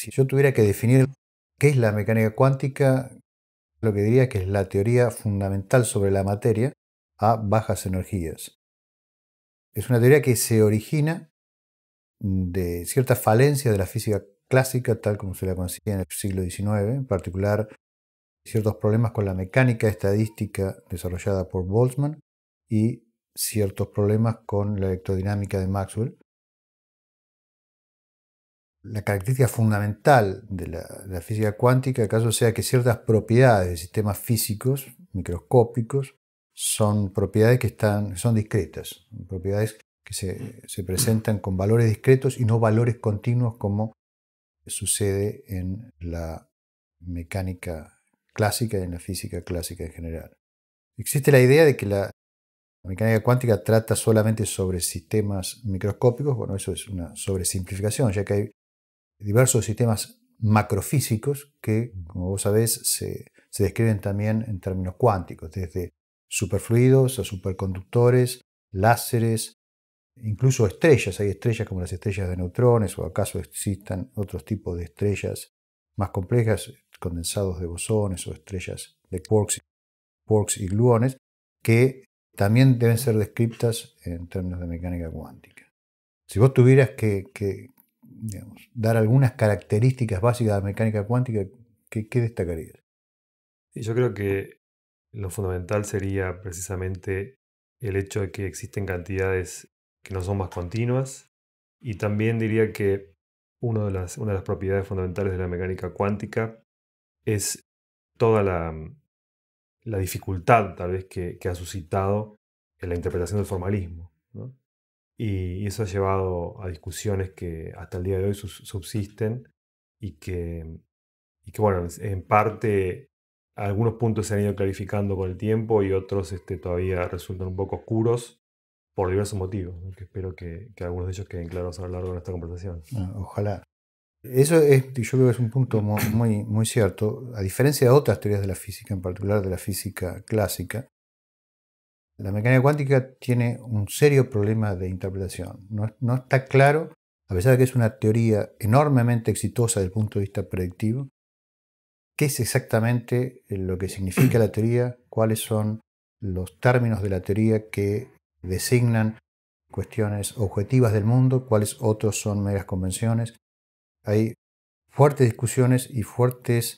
si yo tuviera que definir qué es la mecánica cuántica, lo que diría que es la teoría fundamental sobre la materia a bajas energías. Es una teoría que se origina de ciertas falencias de la física clásica, tal como se la conocía en el siglo XIX, en particular ciertos problemas con la mecánica estadística desarrollada por Boltzmann y ciertos problemas con la electrodinámica de Maxwell, la característica fundamental de la, física cuántica acaso sea que ciertas propiedades de sistemas físicos microscópicos son propiedades que están, son discretas, propiedades que se, presentan con valores discretos y no valores continuos como sucede en la mecánica clásica y en la física clásica en general. Existe la idea de que la, la mecánica cuántica trata solamente sobre sistemas microscópicos, bueno, eso es una sobresimplificación, ya que hay diversos sistemas macrofísicos que, como vos sabés, se, describen también en términos cuánticos, desde superfluidos a superconductores, láseres, incluso estrellas. Hay estrellas como las estrellas de neutrones o acaso existan otros tipos de estrellas más complejas, condensados de bosones o estrellas de quarks, y gluones, que también deben ser descritas en términos de mecánica cuántica. Si vos tuvieras que, dar algunas características básicas de la mecánica cuántica, ¿qué, destacaría? destacarías? yo creo que lo fundamental sería precisamente el hecho de que existen cantidades que no son más continuas y también diría que una de las, propiedades fundamentales de la mecánica cuántica es toda la, dificultad tal vez que, ha suscitado en la interpretación del formalismo y, eso ha llevado a discusiones que hasta el día de hoy subsisten y que, que bueno, en parte algunos puntos se han ido clarificando con el tiempo y otros este, todavía resultan un poco oscuros por diversos motivos, espero que, algunos de ellos queden claros a lo largo de nuestra conversación. Ah, ojalá. Eso es, yo creo que es un punto muy, muy cierto. A diferencia de otras teorías de la física, en particular de la física clásica, la mecánica cuántica tiene un serio problema de interpretación. No, está claro, a pesar de que es una teoría enormemente exitosa desde el punto de vista predictivo, qué es exactamente eh, lo que significa la teoría, cuáles son los términos de la teoría que designan cuestiones objetivas del mundo, cuáles otros son meras convenciones. Hay fuertes discusiones y fuertes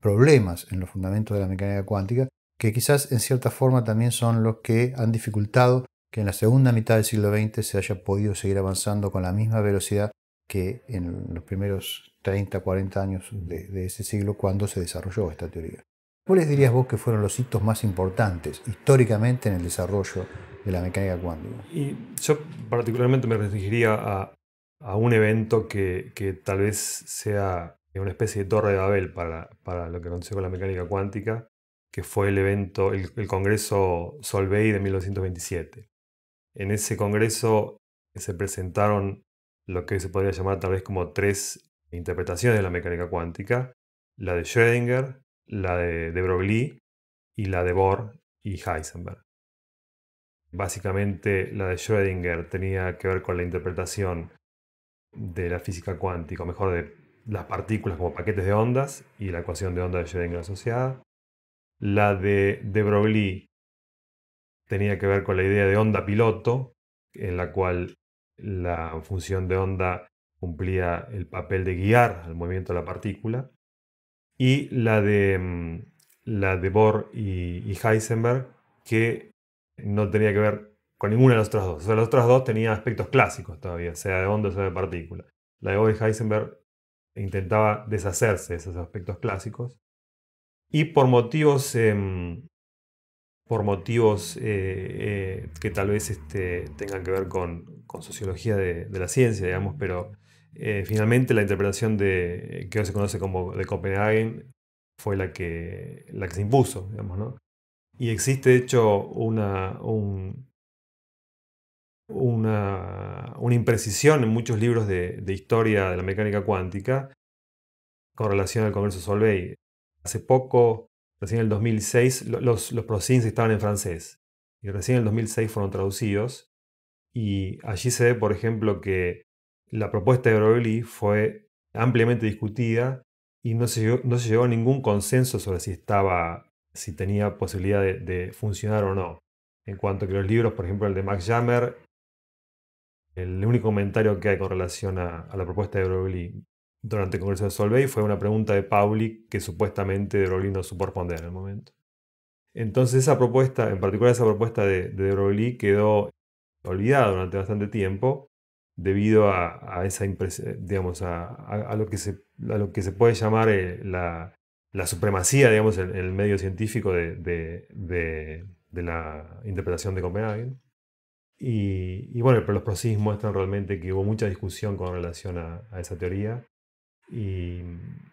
problemas en los fundamentos de la mecánica cuántica que quizás en cierta forma también son los que han dificultado que en la segunda mitad del siglo XX se haya podido seguir avanzando con la misma velocidad que en los primeros 30, 40 años de, ese siglo cuando se desarrolló esta teoría. ¿Cuáles dirías vos que fueron los hitos más importantes históricamente en el desarrollo de la mecánica cuántica? Y yo particularmente me restringiría a, a un evento que, que, tal vez sea una especie de torre de Babel para, para lo que conoce con la mecánica cuántica, que fue el evento, el, Congreso Solvay de 1927. En ese congreso se presentaron lo que se podría llamar tal vez como tres interpretaciones de la mecánica cuántica, la de Schrödinger, la de, de Broglie y la de Bohr y Heisenberg. Básicamente la de Schrödinger tenía que ver con la interpretación de la física cuántica, o mejor de las partículas como paquetes de ondas y la ecuación de onda de Schrödinger asociada. La de De Broglie tenía que ver con la idea de onda piloto, en la cual la función de onda cumplía el papel de guiar al movimiento de la partícula. Y la de, mm, la de Bohr y, Heisenberg, que no tenía que ver con ninguna de las otras dos. O sea, las otras dos tenían aspectos clásicos todavía, sea de onda o sea de partícula. La de Bohr y Heisenberg intentaba deshacerse de esos aspectos clásicos y por motivos, em, por motivos eh, eh, que tal vez este, tengan que ver con, sociología de, la ciencia, digamos, pero eh, finalmente la interpretación de, que hoy se conoce como de Copenhagen fue la que, la que se impuso, digamos, ¿no? Y existe, de hecho, una, una, imprecisión en muchos libros de, historia de la mecánica cuántica con relación al comercio Solvay hace poco, recién en el 2006, los, los estaban en francés y recién en el 2006 fueron traducidos. Y allí se ve, por ejemplo, que la propuesta de Broglie fue ampliamente discutida y no se, llegó, a ningún consenso sobre si estaba, si tenía posibilidad de, funcionar o no. En cuanto a que los libros, por ejemplo, el de Max Jammer, el único comentario que hay con relación a, la propuesta de Broglie durante el Congreso de Solvay fue una pregunta de Pauli que supuestamente De Broglie no supo responder en el momento. Entonces esa propuesta, en particular esa propuesta de De, Broglie quedó olvidada durante bastante tiempo debido a, esa digamos, a, lo que se, lo que se puede llamar eh, la, supremacía, digamos, en, el medio científico de, la interpretación de Copenhague. Y, bueno, pero los prosis muestran realmente que hubo mucha discusión con relación a esa teoría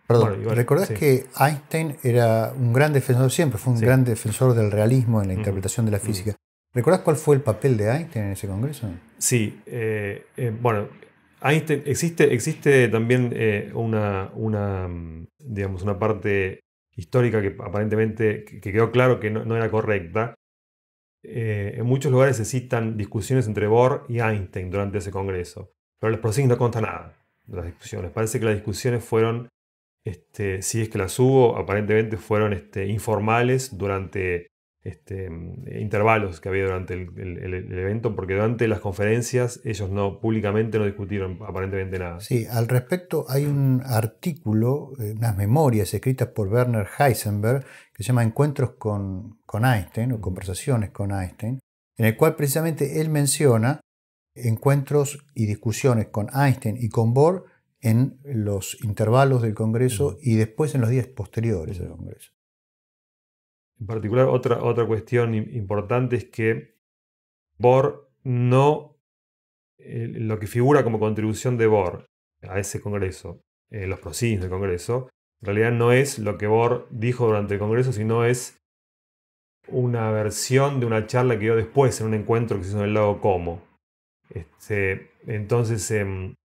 ¿recordás que Einstein era un gran defensor, siempre fue un gran defensor del realismo en la interpretación de la física? ¿Recordás cuál fue el papel de Einstein en ese congreso? Sí, eh, eh, bueno, Einstein, existe, existe también eh, una, mm, digamos, una parte histórica que aparentemente que quedó claro que no, era correcta. en muchos lugares existan discusiones entre Bohr y Einstein durante ese congreso, pero los procesos no consta nada discusiones. Parece que las discusiones fueron, este, si es que las hubo, aparentemente fueron este, informales durante este, intervalos que había durante el, evento, porque durante las conferencias ellos no públicamente no discutieron aparentemente nada. Sí, al respecto hay un artículo, eh, unas memorias escritas por Werner Heisenberg, que se llama Encuentros con Einstein o Conversaciones con Einstein, en el cual precisamente él menciona encuentros y discusiones con Einstein y con Bohr en los intervalos del Congreso y después en los días posteriores al Congreso. En particular, otra, otra cuestión importante es que Bohr no, lo que figura como contribución de Bohr a ese Congreso, eh, los proceedings del Congreso, en realidad no es lo que Bohr dijo durante el Congreso, sino es una versión de una charla que dio después en un encuentro que se hizo en el lado Como, este, entonces, em,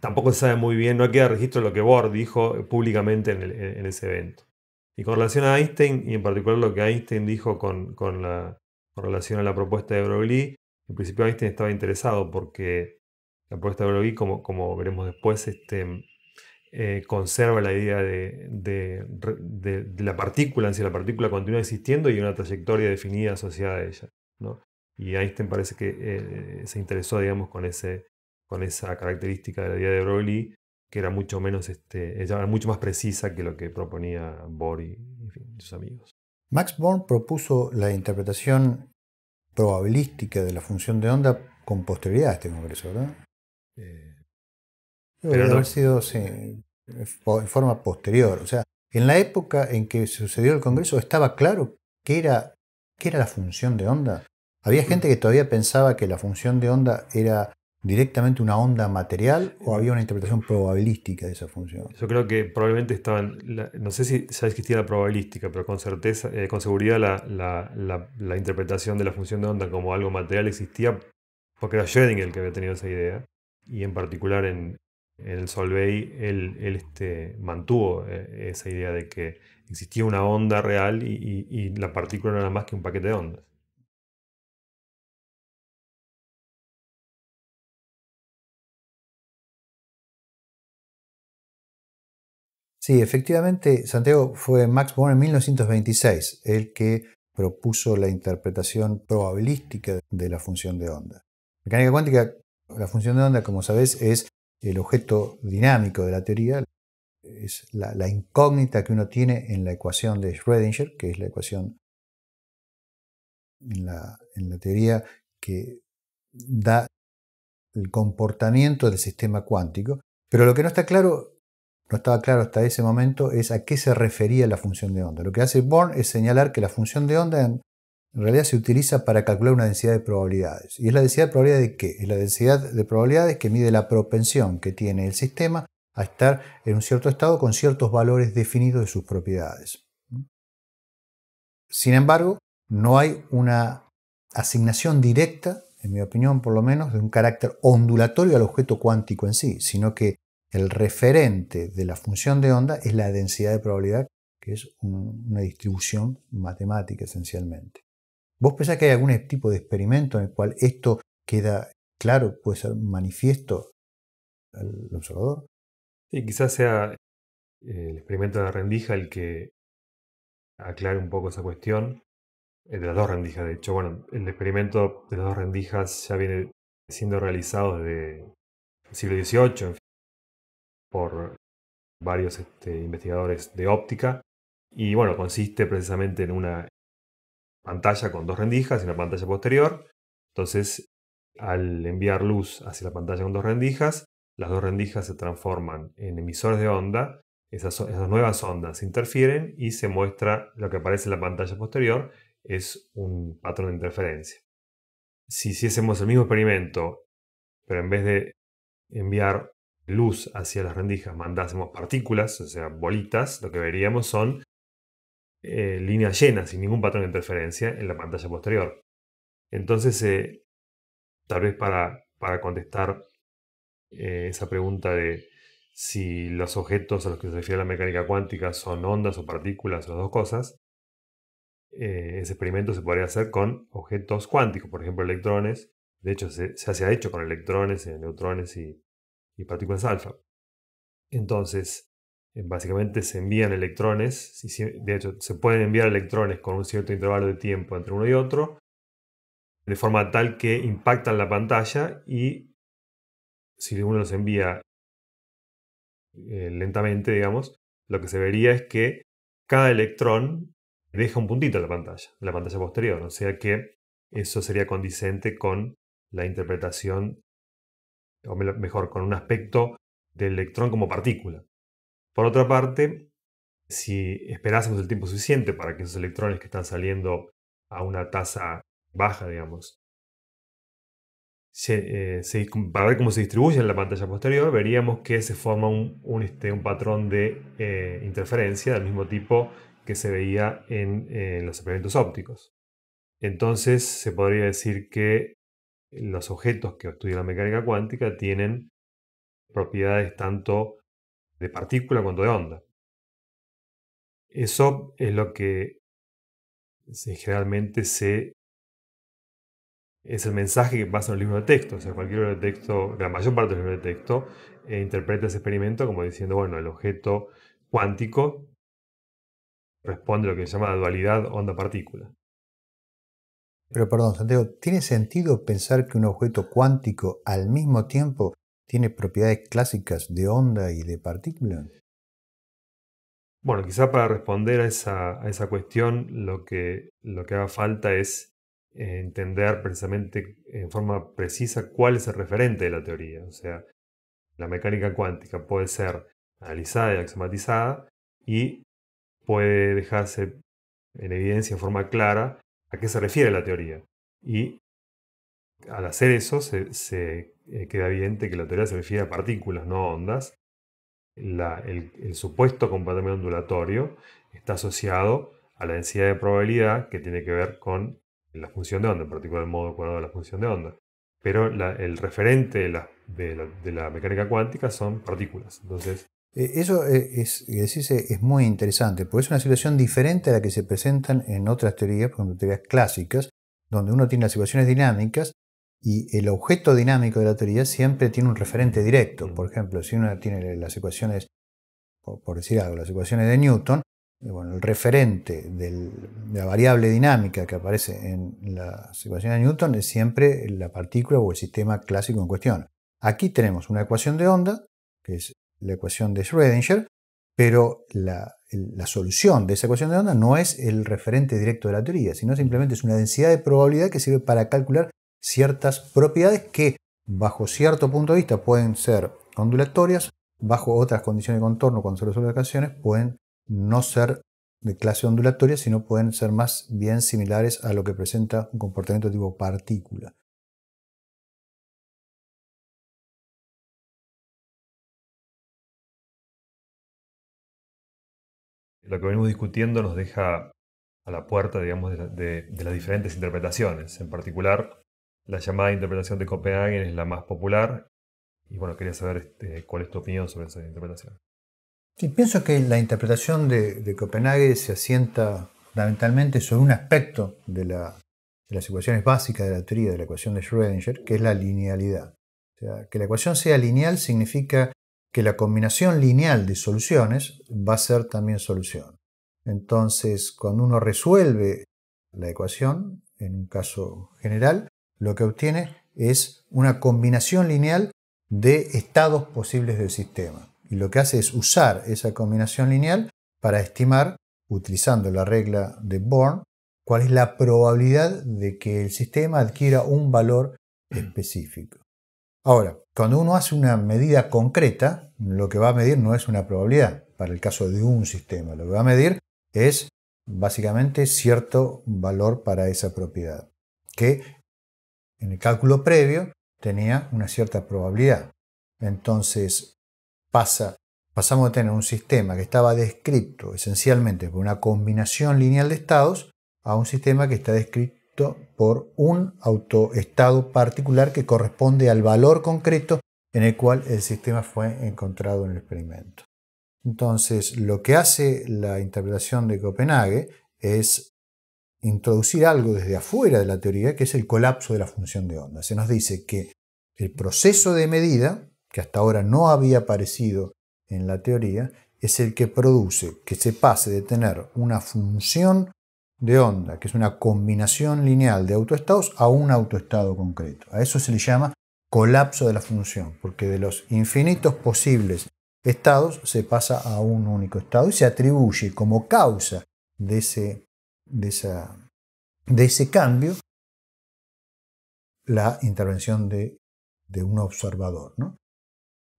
tampoco se sabe muy bien, no queda registro de lo que Bohr dijo eh, públicamente en, ese evento. Y con relación a Einstein, y en particular lo que Einstein dijo con, relación a la propuesta de Broglie, en principio Einstein estaba interesado porque la propuesta de Broglie, como, veremos después, este, em, eh, conserva la idea de, la partícula, si la partícula continúa existiendo y una trayectoria definida asociada a ella. ¿no? Y Einstein parece que eh, se interesó, digamos, con, ese, con esa característica de la idea de Broglie, que era mucho, menos, este, mucho más precisa que lo que proponía Bohr y, sus amigos. Max Born propuso la interpretación probabilística de la función de onda con posterioridad a este congreso, ¿verdad? Eh, pero haber sido en forma posterior. O sea, en la época en que sucedió el congreso estaba claro qué era, que era la función de onda. Había gente que todavía pensaba que la función de onda era directamente una onda material o había una interpretación probabilística de esa función? Yo creo que probablemente estaban, no sé si ya existía la probabilística, pero con certeza, eh, con seguridad la, interpretación de la función de onda como algo material existía porque era Schrödinger el que había tenido esa idea y en particular en, el Solvay él, este, mantuvo eh, esa idea de que existía una onda real y, y la partícula no era más que un paquete de ondas. Sí, efectivamente, Santiago, fue Max Born en 1926 el que propuso la interpretación probabilística de la función de onda. Mecánica cuántica, la función de onda, como sabes, es el objeto dinámico de la teoría, es la, incógnita que uno tiene en la ecuación de Schrödinger, que es la ecuación en la teoría que da el comportamiento del sistema cuántico. Pero lo que no está claro no estaba claro hasta ese momento es a qué se refería la función de onda. Lo que hace Born es señalar que la función de onda en realidad se utiliza para calcular una densidad de probabilidades. ¿Y es la densidad de probabilidades de qué? Es la densidad de probabilidades que mide la propensión que tiene el sistema a estar en un cierto estado con ciertos valores definidos de sus propiedades. Sin embargo, no hay una asignación directa, en mi opinión por lo menos, de un carácter ondulatorio al objeto cuántico en sí, sino que el referente de la función de onda es la densidad de probabilidad, que es una distribución matemática esencialmente. ¿Vos pensás que hay algún tipo de experimento en el cual esto queda claro, puede ser manifiesto al observador? Sí, quizás sea eh, el experimento de la rendija el que aclare un poco esa cuestión. Eh, de las dos rendijas, de hecho, bueno, el experimento de las dos rendijas ya viene siendo realizado desde el siglo XVIII, por varios este, investigadores de óptica. Y bueno, consiste precisamente en una pantalla con dos rendijas y una pantalla posterior. Entonces, al enviar luz hacia la pantalla con dos rendijas, las dos rendijas se transforman en emisores de onda. Esas, esas nuevas ondas interfieren y se muestra lo que aparece en la pantalla posterior, es un patrón de interferencia. Si hiciésemos el mismo experimento, pero en vez de enviar luz hacia las rendijas mandásemos partículas, o sea, bolitas, lo que veríamos son eh, líneas llenas, sin ningún patrón de interferencia en la pantalla posterior. Entonces, eh, tal vez para, para contestar eh, esa pregunta de si los objetos a los que se refiere la mecánica cuántica son ondas o partículas o las dos cosas, ese experimento se podría hacer con objetos cuánticos, por ejemplo, electrones. De hecho, se, se ha hecho con electrones, neutrones y y partículas alfa. Entonces, eh, básicamente se envían electrones, de hecho se pueden enviar electrones con un cierto intervalo de tiempo entre uno y otro, de forma tal que impactan la pantalla y si uno los envía eh, lentamente, digamos, lo que se vería es que cada electrón deja un puntito en la pantalla, en la pantalla posterior, o sea que eso sería condicente con la interpretación o mejor, con un aspecto del electrón como partícula. Por otra parte, si esperásemos el tiempo suficiente para que esos electrones que están saliendo a una tasa baja, digamos, eh, para ver cómo se distribuyen en la pantalla posterior, veríamos que se forma un, este, patrón de eh, interferencia del mismo tipo que se veía en eh, los experimentos ópticos. Entonces se podría decir que eh, los objetos que estudian la mecánica cuántica tienen propiedades tanto de partícula cuanto de onda. Eso es lo que generalmente es el mensaje que pasa en los libros de texto. O sea, cualquier libro de texto, la mayor parte de los libros de texto, eh, interpreta ese experimento como diciendo, bueno, el objeto cuántico responde a lo que se llama la dualidad onda-partícula. Pero perdón, Santiago, ¿tiene sentido pensar que un objeto cuántico al mismo tiempo tiene propiedades clásicas de onda y de partícula? Bueno, quizá para responder a esa, a esa cuestión lo que, lo que haga falta es eh, entender precisamente en forma precisa cuál es el referente de la teoría. O sea, la mecánica cuántica puede ser analizada y axiomatizada y puede dejarse en evidencia en forma clara a qué se refiere la teoría. Y al hacer eso se, eh, queda evidente que la teoría se refiere a partículas, no a ondas. el, supuesto comportamiento ondulatorio está asociado a la densidad de probabilidad que tiene que ver con la función de onda, en particular el modo cuadrado de la función de onda. Pero el referente de la, de la, mecánica cuántica son partículas. Entonces, eh, eso eh, es, eh, es, muy interesante, porque es una situación diferente a la que se presentan en otras teorías, por ejemplo, teorías clásicas, donde uno tiene las ecuaciones dinámicas y el objeto dinámico de la teoría siempre tiene un referente directo. Por ejemplo, si uno tiene las ecuaciones, por, decir algo, las ecuaciones de Newton, bueno, el referente de la variable dinámica que aparece en las ecuaciones de Newton es siempre la partícula o el sistema clásico en cuestión. Aquí tenemos una ecuación de onda, que es la ecuación de Schrödinger, pero la, solución de esa ecuación de onda no es el referente directo de la teoría, sino simplemente es una densidad de probabilidad que sirve para calcular ciertas propiedades que bajo cierto punto de vista pueden ser ondulatorias, bajo otras condiciones de contorno cuando se resuelven ecuaciones pueden no ser de clase ondulatoria, sino pueden ser más bien similares a lo que presenta un comportamiento tipo partícula. lo que venimos discutiendo nos deja a la puerta, digamos, de, las diferentes interpretaciones. En particular, la llamada interpretación de Copenhague es la más popular. Y bueno, quería saber este, cuál es tu opinión sobre esa interpretación. Sí, pienso que la interpretación de, Copenhague se asienta fundamentalmente sobre un aspecto de, de, las ecuaciones básicas de la teoría de la ecuación de Schrödinger, que es la linealidad. O sea, que la ecuación sea lineal significa que la combinación lineal de soluciones va a ser también solución. Entonces, cuando uno resuelve la ecuación, en un caso general, lo que obtiene es una combinación lineal de estados posibles del sistema. Y lo que hace es usar esa combinación lineal para estimar, utilizando la regla de Born, cuál es la probabilidad de que el sistema adquiera un valor específico. Ahora, cuando uno hace una medida concreta, lo que va a medir no es una probabilidad para el caso de un sistema, lo que va a medir es básicamente cierto valor para esa propiedad, que en el cálculo previo tenía una cierta probabilidad. Entonces pasa, pasamos de tener un sistema que estaba descrito esencialmente por una combinación lineal de estados a un sistema que está descrito por un autoestado particular que corresponde al valor concreto en el cual el sistema fue encontrado en el experimento. Entonces, lo que hace la interpretación de Copenhague es introducir algo desde afuera de la teoría, que es el colapso de la función de onda. Se nos dice que el proceso de medida, que hasta ahora no había aparecido en la teoría, es el que produce que se pase de tener una función de onda, que es una combinación lineal de autoestados a un autoestado concreto. A eso se le llama colapso de la función, porque de los infinitos posibles estados se pasa a un único estado y se atribuye como causa de ese, cambio la intervención de, un observador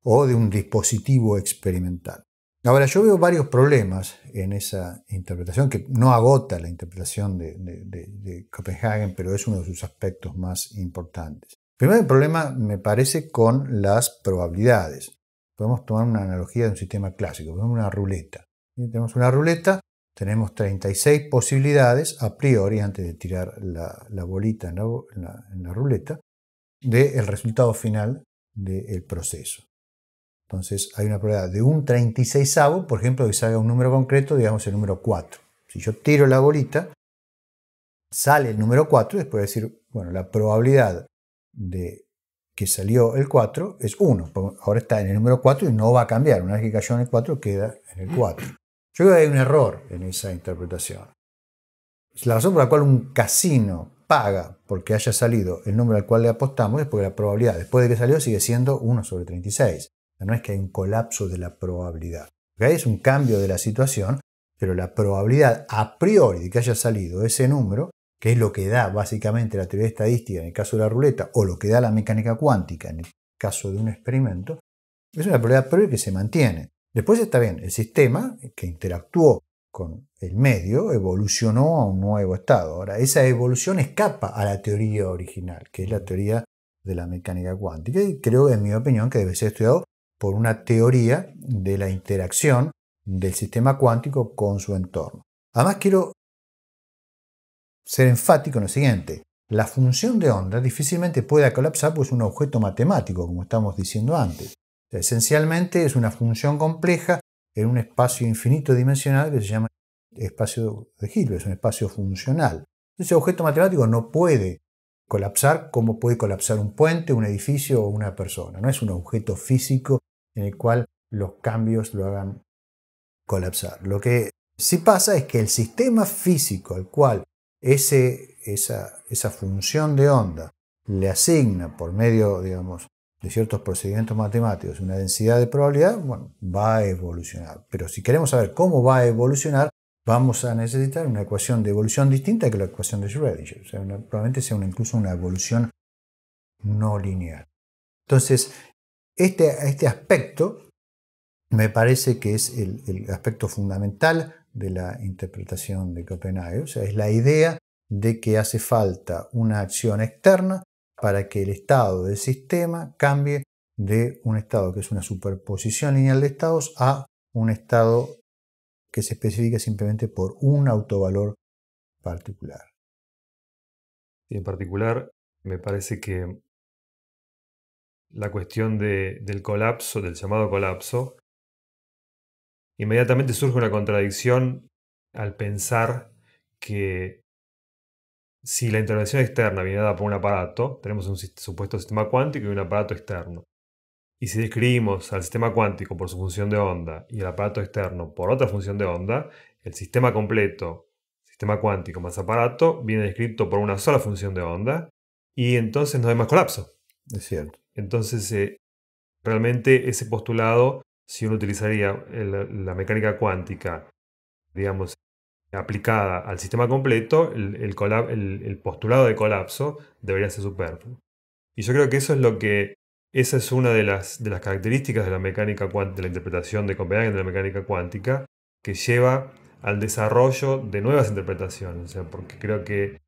o de un dispositivo experimental. Ahora, yo veo varios problemas en esa interpretación, que no agota la interpretación de, Copenhagen, pero es uno de sus aspectos más importantes. El primer problema me parece con las probabilidades. Podemos tomar una analogía de un sistema clásico, ponemos una ruleta. tenemos una ruleta, tenemos 36 posibilidades a priori, antes de tirar la, bolita en la, en la ruleta, del resultado final del proceso. Entonces hay una probabilidad de un 36 avo, por ejemplo, que salga un número concreto, digamos el número 4. Si yo tiro la bolita, sale el número 4, después decir, bueno, la probabilidad de que salió el 4 es 1. Ahora está en el número 4 y no va a cambiar. Una vez que cayó en el 4, queda en el 4. Yo creo que hay un error en esa interpretación. La razón por la cual un casino paga porque haya salido el número al cual le apostamos es porque la probabilidad después de que salió sigue siendo 1 sobre 36. No es que haya un colapso de la probabilidad. hay Es un cambio de la situación, pero la probabilidad a priori de que haya salido ese número, que es lo que da básicamente la teoría estadística en el caso de la ruleta, o lo que da la mecánica cuántica en el caso de un experimento, es una probabilidad priori que se mantiene. Después está bien, el sistema que interactuó con el medio evolucionó a un nuevo estado. Ahora, esa evolución escapa a la teoría original, que es la mm. teoría de la mecánica cuántica, y creo, en mi opinión, que debe ser estudiado por una teoría de la interacción del sistema cuántico con su entorno. Además quiero ser enfático en lo siguiente. La función de onda difícilmente puede colapsar pues es un objeto matemático, como estamos diciendo antes. esencialmente es una función compleja en un espacio infinito dimensional que se llama espacio de Hilbert, es un espacio funcional. Ese objeto matemático no puede colapsar como puede colapsar un puente, un edificio o una persona. No es un objeto físico en el cual los cambios lo hagan colapsar. Lo que sí pasa es que el sistema físico al cual ese, esa, esa función de onda le asigna por medio, digamos, de ciertos procedimientos matemáticos una densidad de probabilidad, bueno, va a evolucionar. Pero si queremos saber cómo va a evolucionar, vamos a necesitar una ecuación de evolución distinta que la ecuación de Schrödinger. probablemente sea incluso una evolución no lineal. Entonces, este, este aspecto me parece que es el, aspecto fundamental de la interpretación de Copenhague. O sea, es la idea de que hace falta una acción externa para que el estado del sistema cambie de un estado que es una superposición lineal de estados a un estado que se especifica simplemente por un autovalor particular. En particular, me parece que la cuestión del colapso, del llamado colapso, inmediatamente surge una contradicción al pensar que si la intervención externa viene dada por un aparato, tenemos un supuesto sistema cuántico y un aparato externo. Y si describimos al sistema cuántico por su función de onda y el aparato externo por otra función de onda, el sistema completo, sistema cuántico más aparato, viene descrito por una sola función de onda y entonces no hay más colapso. Es cierto. Entonces, eh, realmente ese postulado, si uno utilizaría la mecánica cuántica, digamos, aplicada al sistema completo, el, el, postulado de colapso debería ser superfluo. Y yo creo que eso es lo que esa es una de las, características de la mecánica cuántica la interpretación de Copenhagen de la mecánica cuántica, que lleva al desarrollo de nuevas interpretaciones, porque creo que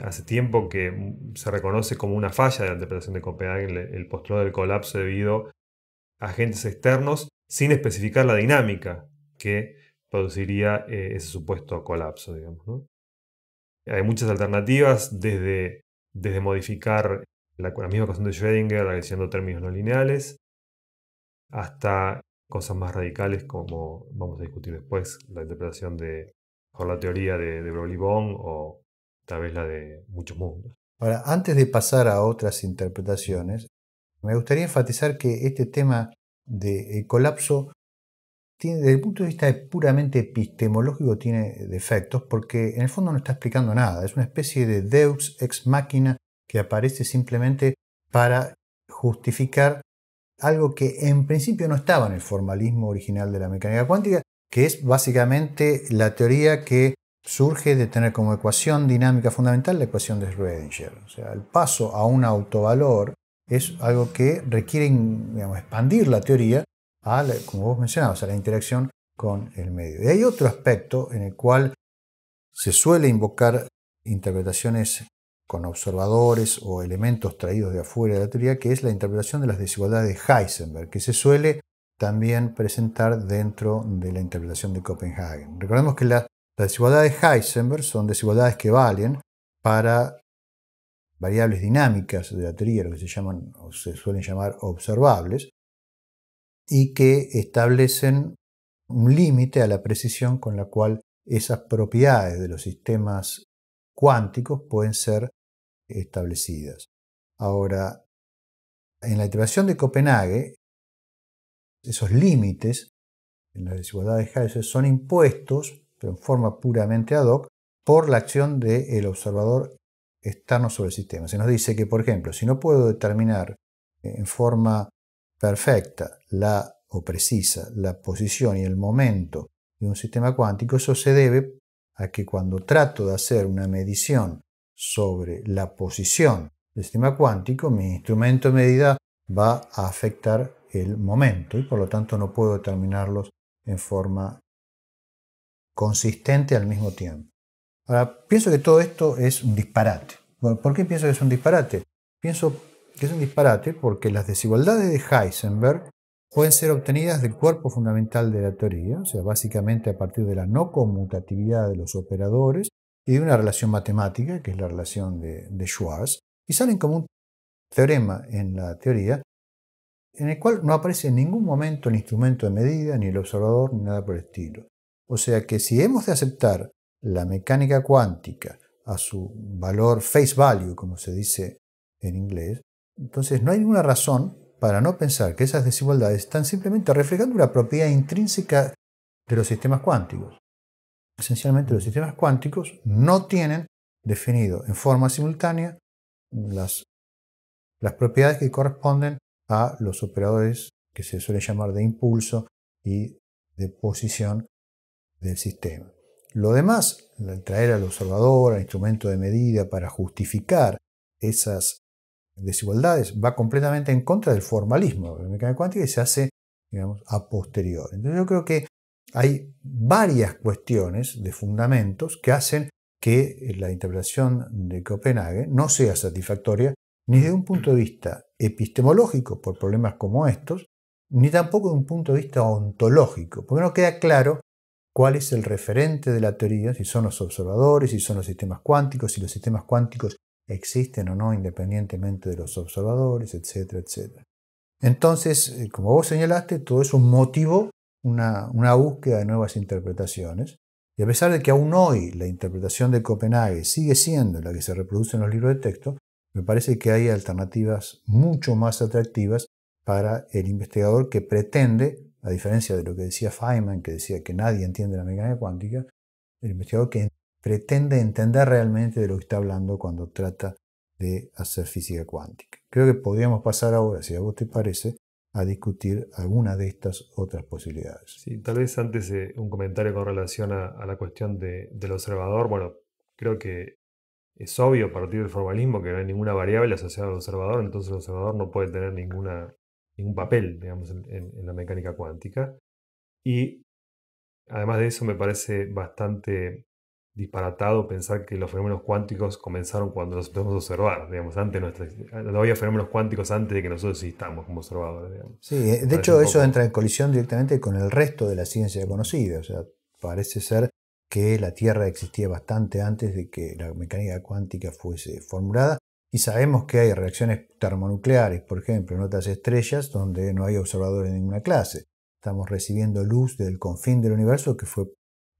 hace tiempo que se reconoce como una falla de la interpretación de Copenhagen el postulado del colapso debido a agentes externos sin especificar la dinámica que produciría eh, ese supuesto colapso, Hay muchas alternativas desde, desde modificar la, misma ecuación de Schrödinger agregando términos no lineales, hasta cosas más radicales como vamos a discutir después, la interpretación de por la teoría de, de Broglie-Bond o tal vez la de muchos mundos. Ahora, antes de pasar a otras interpretaciones, me gustaría enfatizar que este tema de eh, colapso desde el punto de vista puramente epistemológico tiene defectos porque en el fondo no está explicando nada, es una especie de deus ex machina que aparece simplemente para justificar algo que en principio no estaba en el formalismo original de la mecánica cuántica, que es básicamente la teoría que surge de tener como ecuación dinámica fundamental la ecuación de Schrödinger. O sea, el paso a un autovalor es algo que requiere digamos, expandir la teoría a, como vos mencionabas, a la interacción con el medio. Y hay otro aspecto en el cual se suele invocar interpretaciones con observadores o elementos traídos de afuera de la teoría, que es la interpretación de las desigualdades de Heisenberg, que se suele también presentar dentro de la interpretación de Copenhagen. Recordemos que las desigualdades de Heisenberg son desigualdades que valen para variables dinámicas de la teoría, lo que se llaman o se suelen llamar observables, y que establecen un límite a la precisión con la cual esas propiedades de los sistemas cuánticos pueden ser establecidas. Ahora, en la iteración de Copenhague, esos límites en la desigualdad de Heisenberg son impuestos, pero en forma puramente ad hoc, por la acción del observador externo sobre el sistema. Se nos dice que, por ejemplo, si no puedo determinar en forma perfecta la, o precisa la posición y el momento de un sistema cuántico, eso se debe a que cuando trato de hacer una medición sobre la posición del sistema cuántico, mi instrumento de medida va a afectar el momento y por lo tanto no puedo determinarlos en forma consistente al mismo tiempo. Ahora, pienso que todo esto es un disparate. ¿por qué pienso que es un disparate? Pienso que es un disparate porque las desigualdades de Heisenberg pueden ser obtenidas del cuerpo fundamental de la teoría, o sea, básicamente a partir de la no conmutatividad de los operadores y de una relación matemática, que es la relación de, de Schwarz, y salen como un teorema en la teoría en el cual no aparece en ningún momento el instrumento de medida, ni el observador, ni nada por el estilo. O sea que si hemos de aceptar la mecánica cuántica a su valor face value, como se dice en inglés, entonces no hay ninguna razón para no pensar que esas desigualdades están simplemente reflejando una propiedad intrínseca de los sistemas cuánticos. Esencialmente los sistemas cuánticos no tienen definido en forma simultánea las, propiedades que corresponden a los operadores que se suele llamar de impulso y de posición del sistema. Lo demás, traer al observador, al instrumento de medida para justificar esas desigualdades, va completamente en contra del formalismo de la mecánica cuántica y se hace, digamos, a posteriori. Entonces yo creo que hay varias cuestiones de fundamentos que hacen que eh, la interpretación de Copenhague no sea satisfactoria ni desde un punto de vista epistemológico por problemas como estos, ni tampoco desde un punto de vista ontológico, porque no queda claro cuál es el referente de la teoría, si son los observadores, si son los sistemas cuánticos, si los sistemas cuánticos existen o no independientemente de los observadores, etcétera, etcétera. Entonces, eh, como vos señalaste, todo es un motivo una, búsqueda de nuevas interpretaciones. Y a pesar de que aún hoy la interpretación de Copenhague sigue siendo la que se reproduce en los libros de texto, me parece que hay alternativas mucho más atractivas para el investigador que pretende, a diferencia de lo que decía Feynman, que decía que nadie entiende la mecánica cuántica, el investigador que pretende entender realmente de lo que está hablando cuando trata de hacer física cuántica. Creo que podríamos pasar ahora, si a vos te parece, a discutir alguna de estas otras posibilidades. Sí, tal vez antes un comentario con relación a, la cuestión del observador. Bueno, creo que es obvio a partir del formalismo que no hay ninguna variable asociada al observador, entonces el observador no puede tener ninguna, ningún papel, en la mecánica cuántica. Y además de eso me parece bastante disparatado pensar que los fenómenos cuánticos comenzaron cuando los podemos observar, digamos, antes nuestra, ah, no había fenómenos cuánticos antes de que nosotros existamos como observadores. Sí, eh, de hecho eso entra en colisión directamente con el resto de la ciencia conocida, o sea, parece ser que la Tierra existía bastante antes de que la mecánica cuántica fuese formulada y sabemos que hay reacciones termonucleares, por ejemplo, en otras estrellas donde no hay observadores de ninguna clase. Estamos recibiendo luz del confín del universo que fue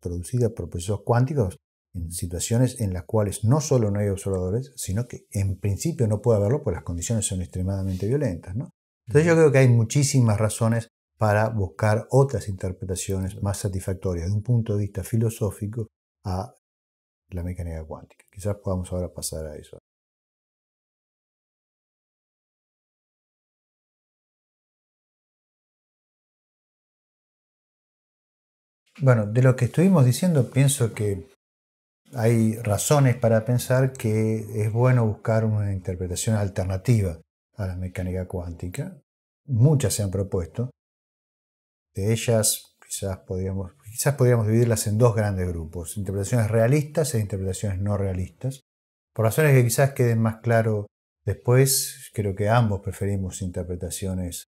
producida por procesos cuánticos en situaciones en las cuales no solo no hay observadores, sino que en principio no puede haberlo, porque las condiciones son extremadamente violentas. Entonces yo creo que hay muchísimas razones para buscar otras interpretaciones más satisfactorias de un punto de vista filosófico a la mecánica cuántica. Quizás podamos ahora pasar a eso. Bueno, de lo que estuvimos diciendo, pienso que hay razones para pensar que es bueno buscar una interpretación alternativa a la mecánica cuántica. Muchas se han propuesto. De ellas, quizás podríamos, quizás podríamos dividirlas en dos grandes grupos, interpretaciones realistas e interpretaciones no realistas. Por razones que quizás queden más claro después, creo que ambos preferimos interpretaciones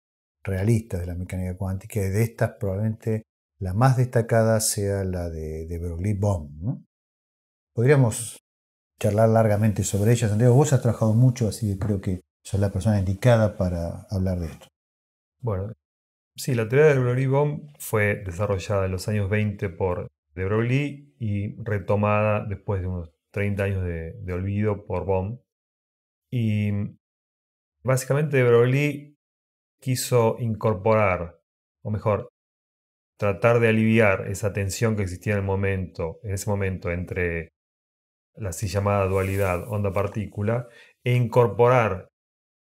realistas de la mecánica cuántica y de estas probablemente la más destacada sea la de, Broglie-Bohm. Podríamos charlar largamente sobre ellas. Santiago, vos has trabajado mucho, así que creo que sos la persona indicada para hablar de esto. Bueno, sí, la teoría de Broglie Bomb fue desarrollada en los años 20 por de Broglie y retomada después de unos 30 años de, olvido por Bomb. Y básicamente de Broglie quiso incorporar, o mejor, tratar de aliviar esa tensión que existía en el momento, en ese momento entre la así llamada dualidad onda-partícula, e incorporar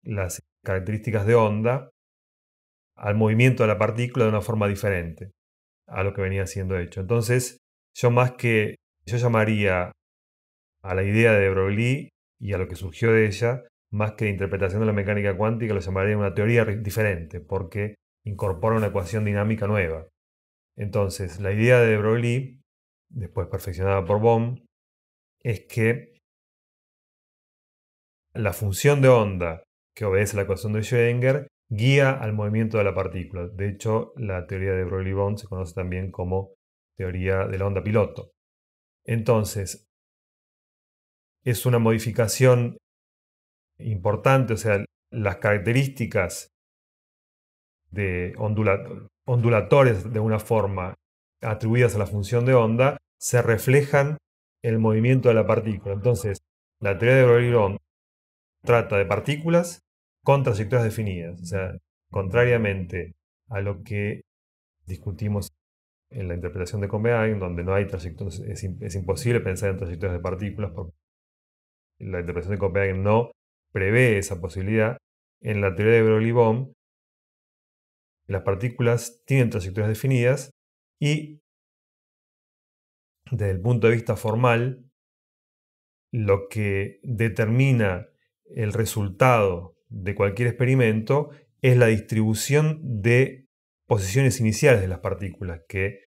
las características de onda al movimiento de la partícula de una forma diferente a lo que venía siendo hecho. Entonces, yo más que, yo llamaría a la idea de Broglie y a lo que surgió de ella, más que interpretación de la mecánica cuántica, lo llamaría una teoría diferente, porque incorpora una ecuación dinámica nueva. Entonces, la idea de Broglie, después perfeccionada por Bohm, es que la función de onda que obedece la ecuación de Schrödinger guía al movimiento de la partícula. De hecho, la teoría de broglie libon se conoce también como teoría de la onda piloto. Entonces, es una modificación importante, o sea, las características de onduladores, de una forma atribuidas a la función de onda se reflejan el movimiento de la partícula. Entonces, la teoría de Broglie-Bohm trata de partículas con trayectorias definidas. O sea, contrariamente a lo que discutimos en la interpretación de Copenhagen, donde no hay trayectorias, es, imposible pensar en trayectorias de partículas. porque la interpretación de Copenhagen no prevé esa posibilidad. En la teoría de Broglie-Bohm, las partículas tienen trayectorias definidas y desde el punto de vista formal, lo que determina el resultado de cualquier experimento es la distribución de posiciones iniciales de las partículas que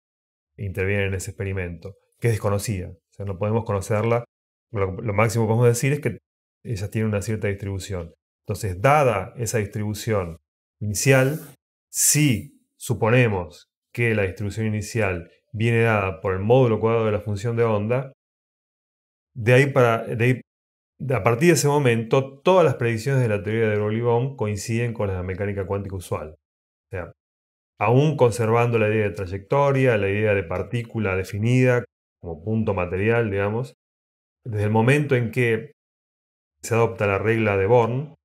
intervienen en ese experimento, que es desconocida. O sea, no podemos conocerla. Lo, lo máximo que podemos decir es que ellas tienen una cierta distribución. Entonces, dada esa distribución inicial, si suponemos que la distribución inicial viene dada por el módulo cuadrado de la función de onda, de ahí para, a partir de ese momento, todas las predicciones de la teoría de Broglie-Bohm coinciden con la mecánica cuántica usual. O sea, aún conservando la idea de trayectoria, la idea de partícula definida como punto material, digamos, desde el momento en que se adopta la regla de Born,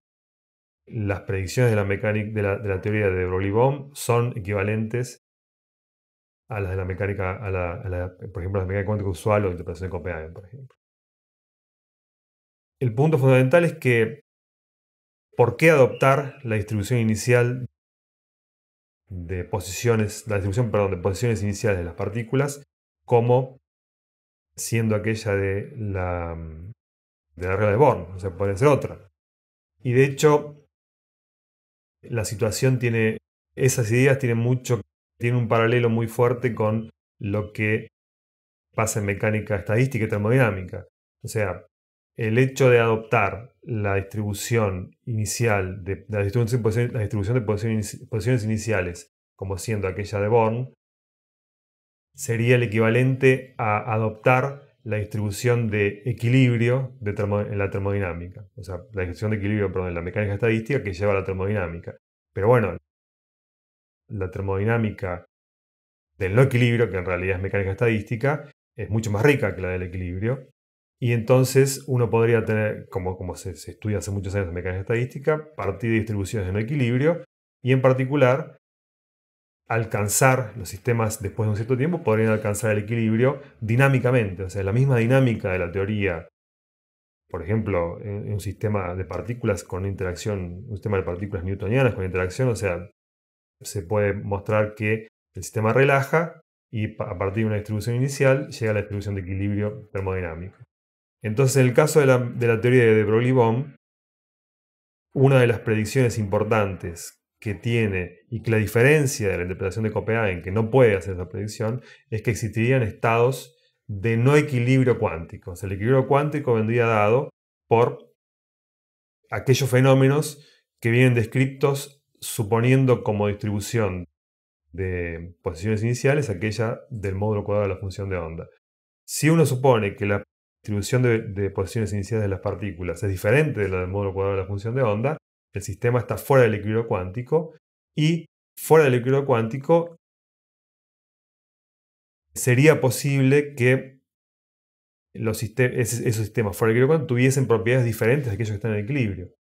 las predicciones de la, mecánica, de la, de la teoría de Broglie-Bohm son equivalentes a las de la mecánica, a la, por ejemplo, a la mecánica cuántica usual o interpretación de Copenhagen, por ejemplo. El punto fundamental es que, ¿por qué adoptar la distribución inicial de posiciones, la distribución, perdón, de posiciones iniciales de las partículas como siendo aquella de la, de la regla de Born? O sea, puede ser otra. Y de hecho, la situación tiene, esas ideas tienen mucho que tiene un paralelo muy fuerte con lo que pasa en mecánica estadística y termodinámica. O sea, el hecho de adoptar la distribución inicial, de, la, distribución, de posiciones, iniciales como siendo aquella de Born, sería el equivalente a adoptar la distribución de equilibrio en la termodinámica. O sea, la distribución de equilibrio, en la mecánica estadística que lleva a la termodinámica. Pero bueno, la termodinámica del no equilibrio, que en realidad es mecánica estadística, es mucho más rica que la del equilibrio. Y entonces uno podría tener, como, como se, estudia hace muchos años en mecánica estadística, partir de distribuciones de no equilibrio y en particular alcanzar los sistemas después de un cierto tiempo podrían alcanzar el equilibrio dinámicamente. O sea, la misma dinámica de la teoría, por ejemplo, en un sistema de partículas con interacción, un sistema de partículas newtonianas con interacción, o sea, se puede mostrar que el sistema relaja y a partir de una distribución inicial llega a la distribución de equilibrio termodinámico. Entonces, en el caso de la, teoría de Broglie-Bohm, una de las predicciones importantes que tiene y que la diferencia de la interpretación de Copenhagen, que no puede hacer esa predicción, es que existirían estados de no equilibrio cuántico. el equilibrio cuántico vendría dado por aquellos fenómenos que vienen descritos suponiendo como distribución de posiciones iniciales aquella del módulo cuadrado de la función de onda. Si uno supone que la distribución de, posiciones iniciales de las partículas es diferente de la del módulo cuadrado de la función de onda, el sistema está fuera del equilibrio cuántico y fuera del equilibrio cuántico sería posible que los esos sistemas fuera del equilibrio cuántico tuviesen propiedades diferentes de aquellos que están en equilibrio.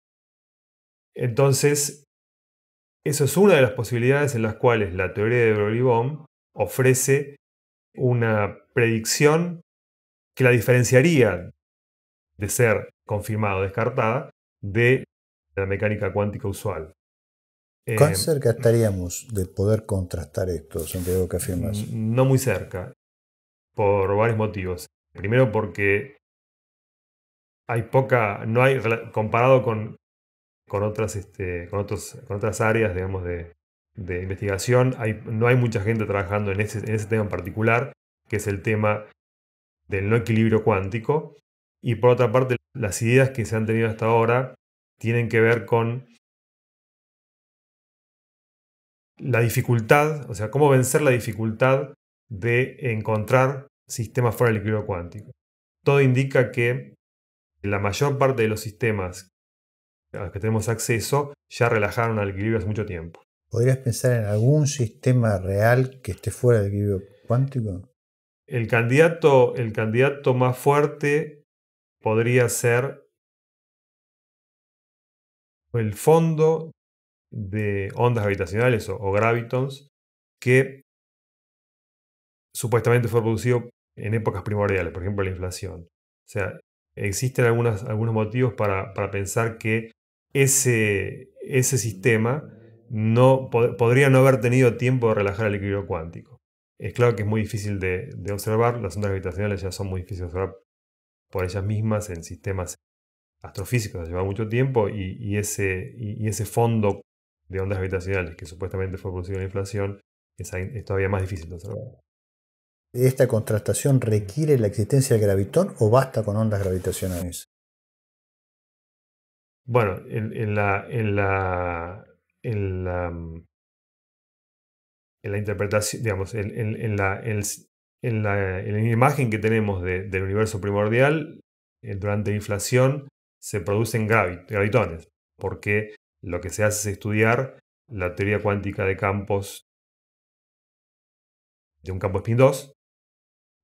Entonces, eso es una de las posibilidades en las cuales la teoría de Broglie-Bohm ofrece una predicción que la diferenciaría de ser confirmada o descartada de la mecánica cuántica usual. ¿Cuán eh, cerca estaríamos de poder contrastar esto, Santiago, que afirmas? No muy cerca, por varios motivos. Primero porque hay poca, no hay, comparado con con otras, este, con con otras áreas, digamos, de, investigación. no hay mucha gente trabajando en ese, en ese, tema en particular, que es el tema del no equilibrio cuántico. Y por otra parte, las ideas que se han tenido hasta ahora tienen que ver con la dificultad, o sea, cómo vencer la dificultad de encontrar sistemas fuera del equilibrio cuántico. Todo indica que la mayor parte de los sistemas a los que tenemos acceso ya relajaron al equilibrio hace mucho tiempo. ¿Podrías pensar en algún sistema real que esté fuera del equilibrio cuántico? El candidato, el candidato más fuerte podría ser el fondo de ondas gravitacionales o, gravitons que supuestamente fue producido en épocas primordiales, por ejemplo la inflación. O sea, existen algunos motivos para, para, pensar que ese, ese sistema no, podría no haber tenido tiempo de relajar el equilibrio cuántico. Es claro que es muy difícil de, observar, las ondas gravitacionales ya son muy difíciles de observar por ellas mismas en sistemas astrofísicos, llevado mucho tiempo y, ese, fondo de ondas gravitacionales que supuestamente fue producido en la inflación es, todavía más difícil de observar. ¿Esta contrastación requiere la existencia del gravitón o basta con ondas gravitacionales? Bueno, en, la, interpretación, digamos, en, la, imagen que tenemos del universo primordial, eh, durante la inflación se producen gravitones, porque lo que se hace es estudiar la teoría cuántica de campos de un campo spin 2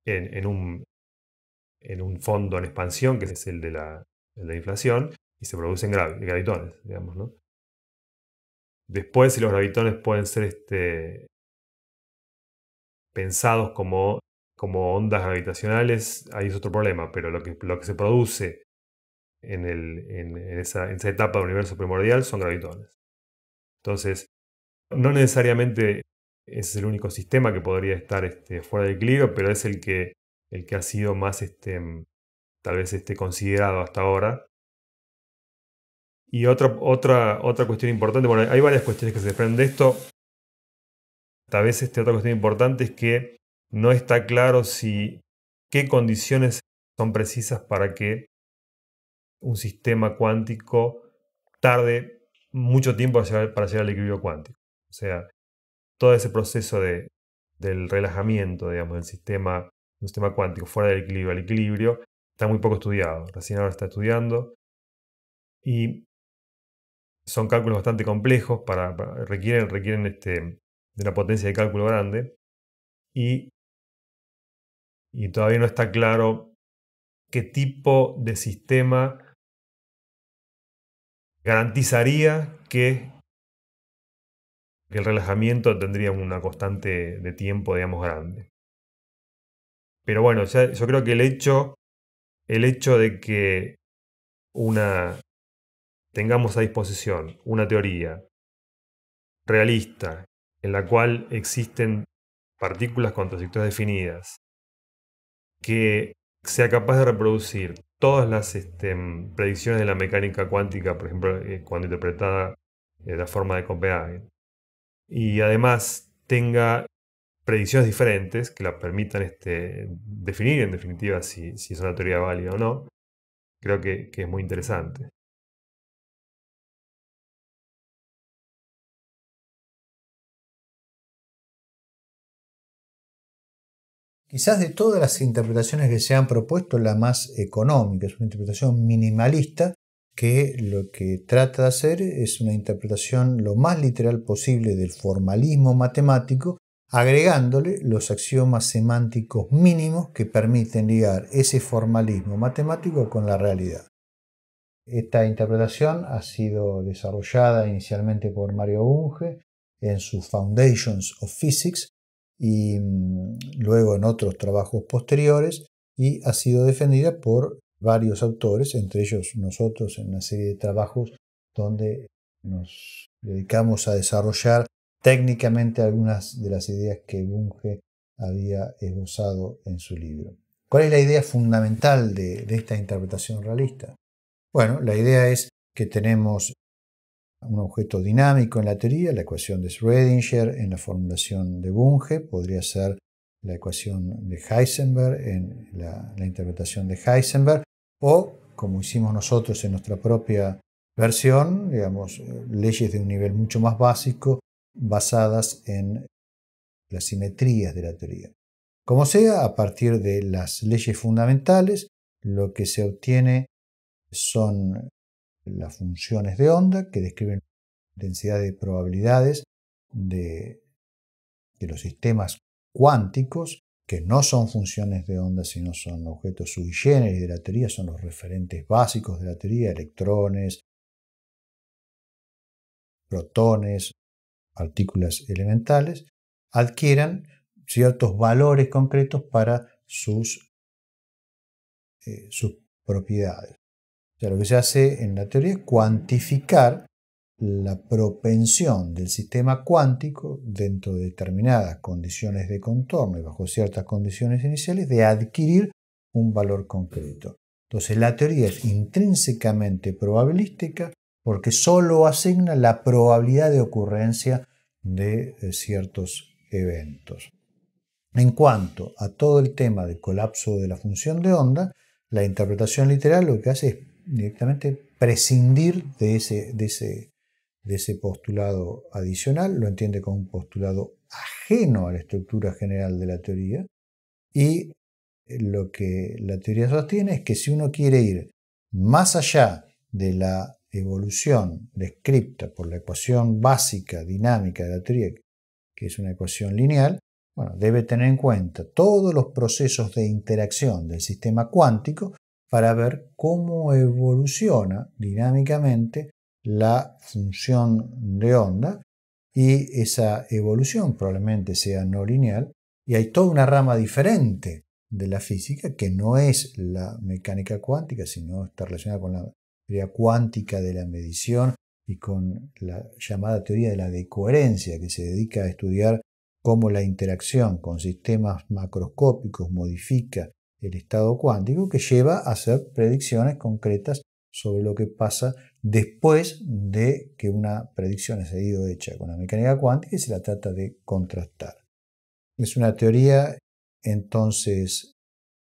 en, un, fondo en expansión, que es el de la inflación, y se producen gravitones, digamos, ¿no? Después, si los gravitones pueden ser este, pensados como, ondas gravitacionales, ahí es otro problema, pero lo que, se produce en, esa, etapa del universo primordial son gravitones. Entonces, no necesariamente ese es el único sistema que podría estar este, fuera del equilibrio, pero es el que, ha sido más este, tal vez considerado hasta ahora y otra, otra, otra cuestión importante, bueno, hay varias cuestiones que se desprenden de esto. Tal vez este, otra cuestión importante es que no está claro si qué condiciones son precisas para que un sistema cuántico tarde mucho tiempo para llegar, al equilibrio cuántico. O sea, todo ese proceso de, del relajamiento, digamos, del sistema, sistema cuántico fuera del equilibrio al equilibrio, está muy poco estudiado. Recién ahora está estudiando. Y son cálculos bastante complejos, para, requieren, este, de una potencia de cálculo grande y, y todavía no está claro qué tipo de sistema garantizaría que, el relajamiento tendría una constante de tiempo, digamos, grande. Pero bueno, yo creo que el hecho, el hecho de que una, tengamos a disposición una teoría realista en la cual existen partículas con trayectorias definidas, que sea capaz de reproducir todas las este, predicciones de la mecánica cuántica, por ejemplo, eh, cuando interpretada de eh, la forma de Copenhagen, y además tenga predicciones diferentes que la permitan este, definir en definitiva si, es una teoría válida o no, creo que es muy interesante. Quizás de todas las interpretaciones que se han propuesto, la más económica, es una interpretación minimalista que lo que trata de hacer es una interpretación lo más literal posible del formalismo matemático, agregándole los axiomas semánticos mínimos que permiten ligar ese formalismo matemático con la realidad. Esta interpretación ha sido desarrollada inicialmente por Mario Unge en su Foundations of Physics, y mm, luego en otros trabajos posteriores y ha sido defendida por varios autores, entre ellos nosotros en una serie de trabajos donde nos dedicamos a desarrollar técnicamente algunas de las ideas que Bunge había esbozado en su libro. ¿Cuál es la idea fundamental de, de esta interpretación realista? Bueno, la idea es que tenemos un objeto dinámico en la teoría, la ecuación de Schrödinger en la formulación de Bunge, podría ser la ecuación de Heisenberg en la, la interpretación de Heisenberg, o como hicimos nosotros en nuestra propia versión, digamos, leyes de un nivel mucho más básico basadas en las simetrías de la teoría. Como sea, a partir de las leyes fundamentales, lo que se obtiene son las funciones de onda que describen la densidad de probabilidades de, los sistemas cuánticos, que no son funciones de onda, sino son objetos sui de la teoría, son los referentes básicos de la teoría, electrones, protones, partículas elementales, adquieran ciertos valores concretos para sus, eh, sus propiedades. O sea, lo que se hace en la teoría es cuantificar la propensión del sistema cuántico dentro de determinadas condiciones de contorno y bajo ciertas condiciones iniciales de adquirir un valor concreto. Entonces la teoría es intrínsecamente probabilística porque solo asigna la probabilidad de ocurrencia de ciertos eventos. En cuanto a todo el tema del colapso de la función de onda, la interpretación literal lo que hace es directamente prescindir de ese, postulado adicional, lo entiende como un postulado ajeno a la estructura general de la teoría y lo que la teoría sostiene es que si uno quiere ir más allá de la evolución descripta por la ecuación básica dinámica de la teoría, que es una ecuación lineal, bueno, debe tener en cuenta todos los procesos de interacción del sistema cuántico para ver cómo evoluciona dinámicamente la función de onda y esa evolución probablemente sea no lineal y hay toda una rama diferente de la física que no es la mecánica cuántica, sino está relacionada con la teoría cuántica de la medición y con la llamada teoría de la decoherencia que se dedica a estudiar cómo la interacción con sistemas macroscópicos modifica el estado cuántico que lleva a hacer predicciones concretas sobre lo que pasa después de que una predicción ha sido hecha con la mecánica cuántica y se la trata de contrastar. Es una teoría entonces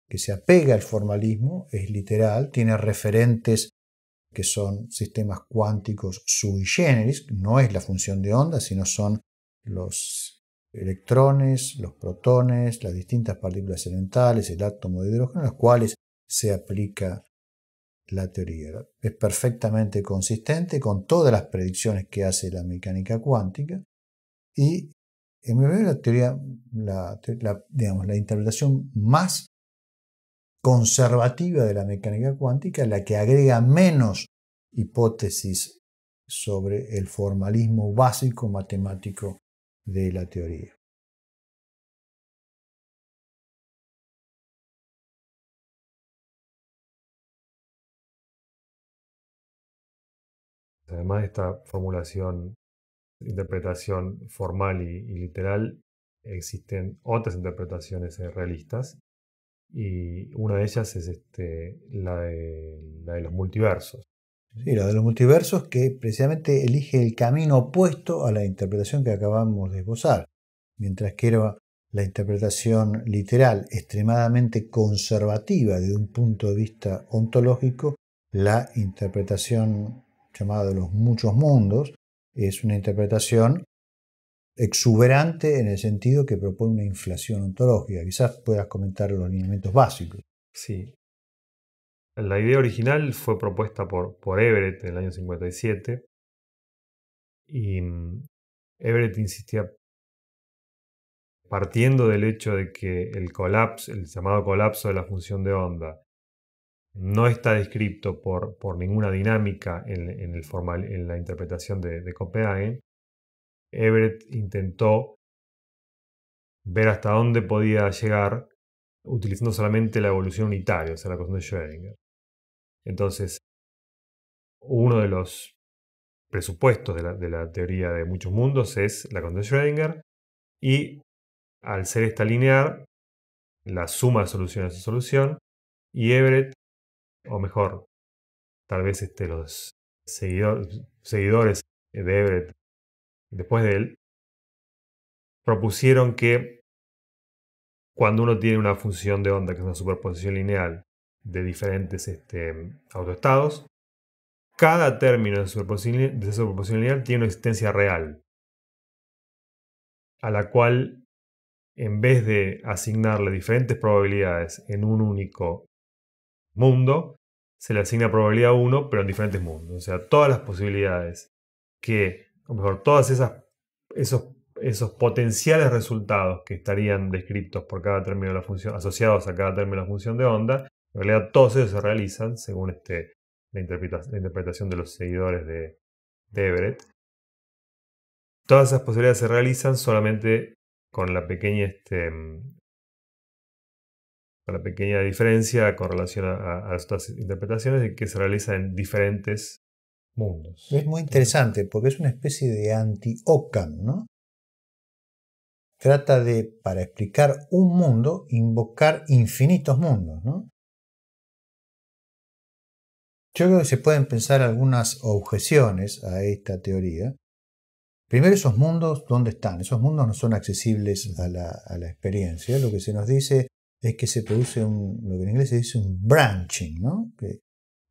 que se apega al formalismo, es literal, tiene referentes que son sistemas cuánticos sui generis, no es la función de onda, sino son los electrones, los protones, las distintas partículas elementales, el átomo de hidrógeno, a los cuales se aplica la teoría. Es perfectamente consistente con todas las predicciones que hace la mecánica cuántica y en mi opinión la teoría, digamos, la interpretación más conservativa de la mecánica cuántica, la que agrega menos hipótesis sobre el formalismo básico matemático de la teoría. Además de esta formulación, interpretación formal y, literal, existen otras interpretaciones eh, realistas y una de ellas es este, la, de, la de los multiversos. Sí, la de los multiversos que precisamente elige el camino opuesto a la interpretación que acabamos de esbozar. Mientras que era la interpretación literal extremadamente conservativa desde un punto de vista ontológico, la interpretación llamada de los muchos mundos es una interpretación exuberante en el sentido que propone una inflación ontológica. Quizás puedas comentar los lineamientos básicos. Sí, la idea original fue propuesta por, Everett en el año 57 y mm, Everett insistía partiendo del hecho de que el colapso, el llamado colapso de la función de onda, no está descrito por, ninguna dinámica en, formal, en la interpretación de, de Copenhagen, Everett intentó ver hasta dónde podía llegar utilizando solamente la evolución unitaria, o sea, la cuestión de Schrödinger. Entonces, uno de los presupuestos de la, teoría de muchos mundos es la de Schrödinger y al ser esta lineal, la suma de soluciones es solución y Everett, o mejor, tal vez este, los seguidores de Everett después de él, propusieron que cuando uno tiene una función de onda, que es una superposición lineal, de diferentes este, autoestados. Cada término de su lineal tiene una existencia real, a la cual en vez de asignarle diferentes probabilidades en un único mundo, se le asigna probabilidad 1, pero en diferentes mundos. O sea, todas las posibilidades que, o mejor, todos esos, esos potenciales resultados que estarían descritos por cada término de la función, asociados a cada término de la función de onda, en realidad todos ellos se realizan según este, la, interpretación de los seguidores de, Everett. Todas esas posibilidades se realizan solamente con la pequeña, este, mm, la pequeña diferencia con relación a, estas interpretaciones de que se realizan en diferentes mundos. Es muy interesante porque es una especie de anti-Occam, ¿no? Trata de, para explicar un mundo, invocar infinitos mundos, ¿no? Yo creo que se pueden pensar algunas objeciones a esta teoría. Primero, esos mundos, ¿dónde están? Esos mundos no son accesibles a la, experiencia. Lo que se nos dice es que se produce un, lo que en inglés se dice un branching, Que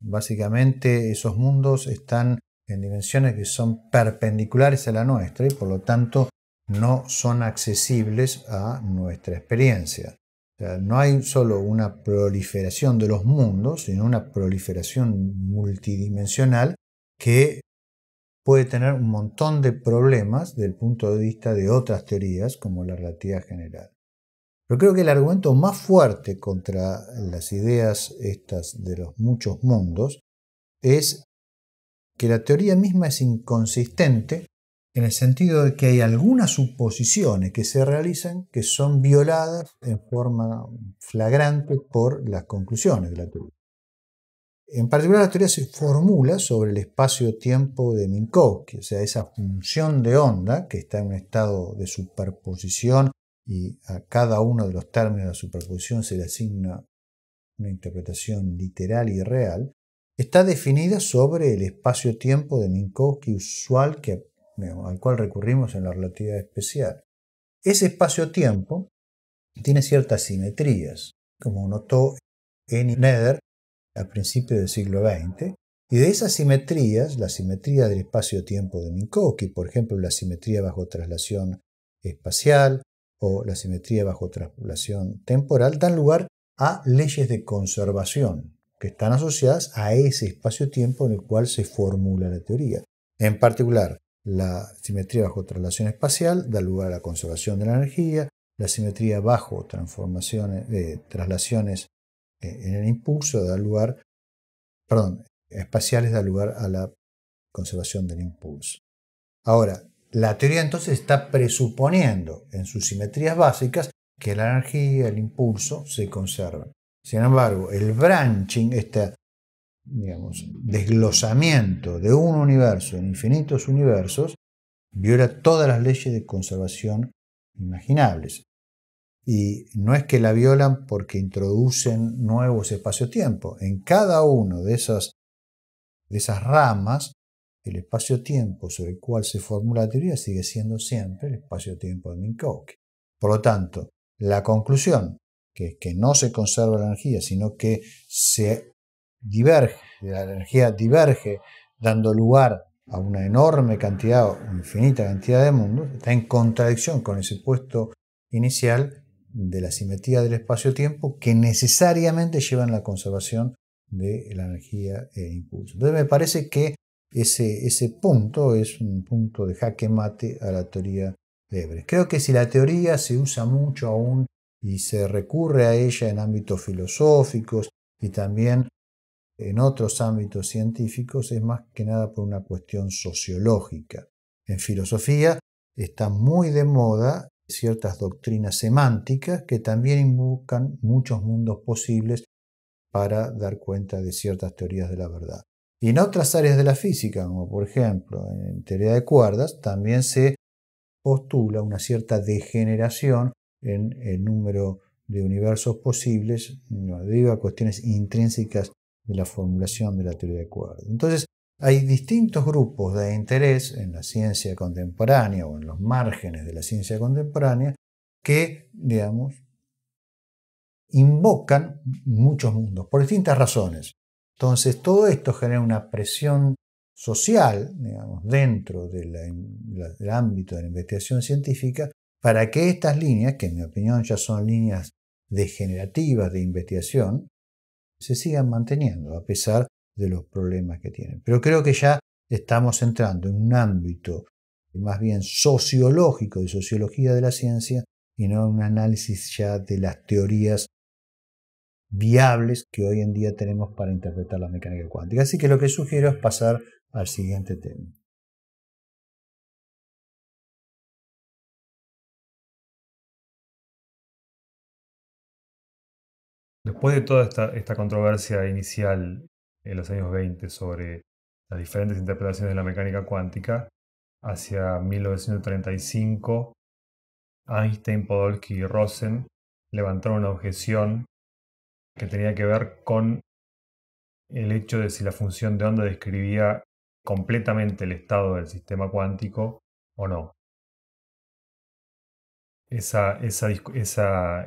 básicamente esos mundos están en dimensiones que son perpendiculares a la nuestra y por lo tanto no son accesibles a nuestra experiencia no hay solo una proliferación de los mundos, sino una proliferación multidimensional que puede tener un montón de problemas desde el punto de vista de otras teorías como la relatividad general. Pero creo que el argumento más fuerte contra las ideas estas de los muchos mundos es que la teoría misma es inconsistente en el sentido de que hay algunas suposiciones que se realizan que son violadas en forma flagrante por las conclusiones de la teoría. En particular, la teoría se formula sobre el espacio-tiempo de Minkowski, o sea, esa función de onda que está en un estado de superposición y a cada uno de los términos de la superposición se le asigna una interpretación literal y real, está definida sobre el espacio-tiempo de Minkowski usual que al cual recurrimos en la relatividad especial. Ese espacio-tiempo tiene ciertas simetrías, como notó Eni Neder a principios del siglo XX, y de esas simetrías, la simetría del espacio-tiempo de Minkowski, por ejemplo, la simetría bajo traslación espacial o la simetría bajo traslación temporal, dan lugar a leyes de conservación que están asociadas a ese espacio-tiempo en el cual se formula la teoría. En particular, la simetría bajo traslación espacial da lugar a la conservación de la energía, la simetría bajo transformaciones, traslaciones eh, en el impulso da lugar, espaciales da lugar a la conservación del impulso. Ahora, la teoría entonces está presuponiendo en sus simetrías básicas que la energía, el impulso se conservan. Sin embargo, el branching, esta digamos, desglosamiento de un universo en infinitos universos, viola todas las leyes de conservación imaginables. Y no es que la violan porque introducen nuevos espacio-tiempo. En cada uno de esas, de esas ramas, el espacio-tiempo sobre el cual se formula la teoría sigue siendo siempre el espacio-tiempo de Minkowski. Por lo tanto, la conclusión, que es que no se conserva la energía, sino que se diverge, la energía diverge, dando lugar a una enorme cantidad o infinita cantidad de mundos, está en contradicción con ese puesto inicial de la simetría del espacio-tiempo que necesariamente lleva en la conservación de la energía e impulso. Entonces me parece que ese, ese punto es un punto de jaque mate a la teoría de Ebre. Creo que si la teoría se usa mucho aún y se recurre a ella en ámbitos filosóficos y también en otros ámbitos científicos es más que nada por una cuestión sociológica. En filosofía está muy de moda ciertas doctrinas semánticas que también invocan muchos mundos posibles para dar cuenta de ciertas teorías de la verdad. Y en otras áreas de la física, como por ejemplo en teoría de cuerdas, también se postula una cierta degeneración en el número de universos posibles, debido a cuestiones intrínsecas de la formulación de la teoría de cuerdas. Entonces, hay distintos grupos de interés en la ciencia contemporánea o en los márgenes de la ciencia contemporánea que, digamos, invocan muchos mundos por distintas razones. Entonces, todo esto genera una presión social, digamos, dentro del ámbito de la investigación científica, para que estas líneas, que en mi opinión ya son líneas degenerativas de investigación, se sigan manteniendo a pesar de los problemas que tienen. Pero creo que ya estamos entrando en un ámbito más bien sociológico de sociología de la ciencia y no en un análisis ya de las teorías viables que hoy en día tenemos para interpretar la mecánica cuántica. Así que lo que sugiero es pasar al siguiente tema. Después de toda esta, controversia inicial en los años 20 sobre las diferentes interpretaciones de la mecánica cuántica, hacia 1935, Einstein, Podolsky y Rosen levantaron una objeción que tenía que ver con el hecho de si la función de onda describía completamente el estado del sistema cuántico o no. Esa, esa, esa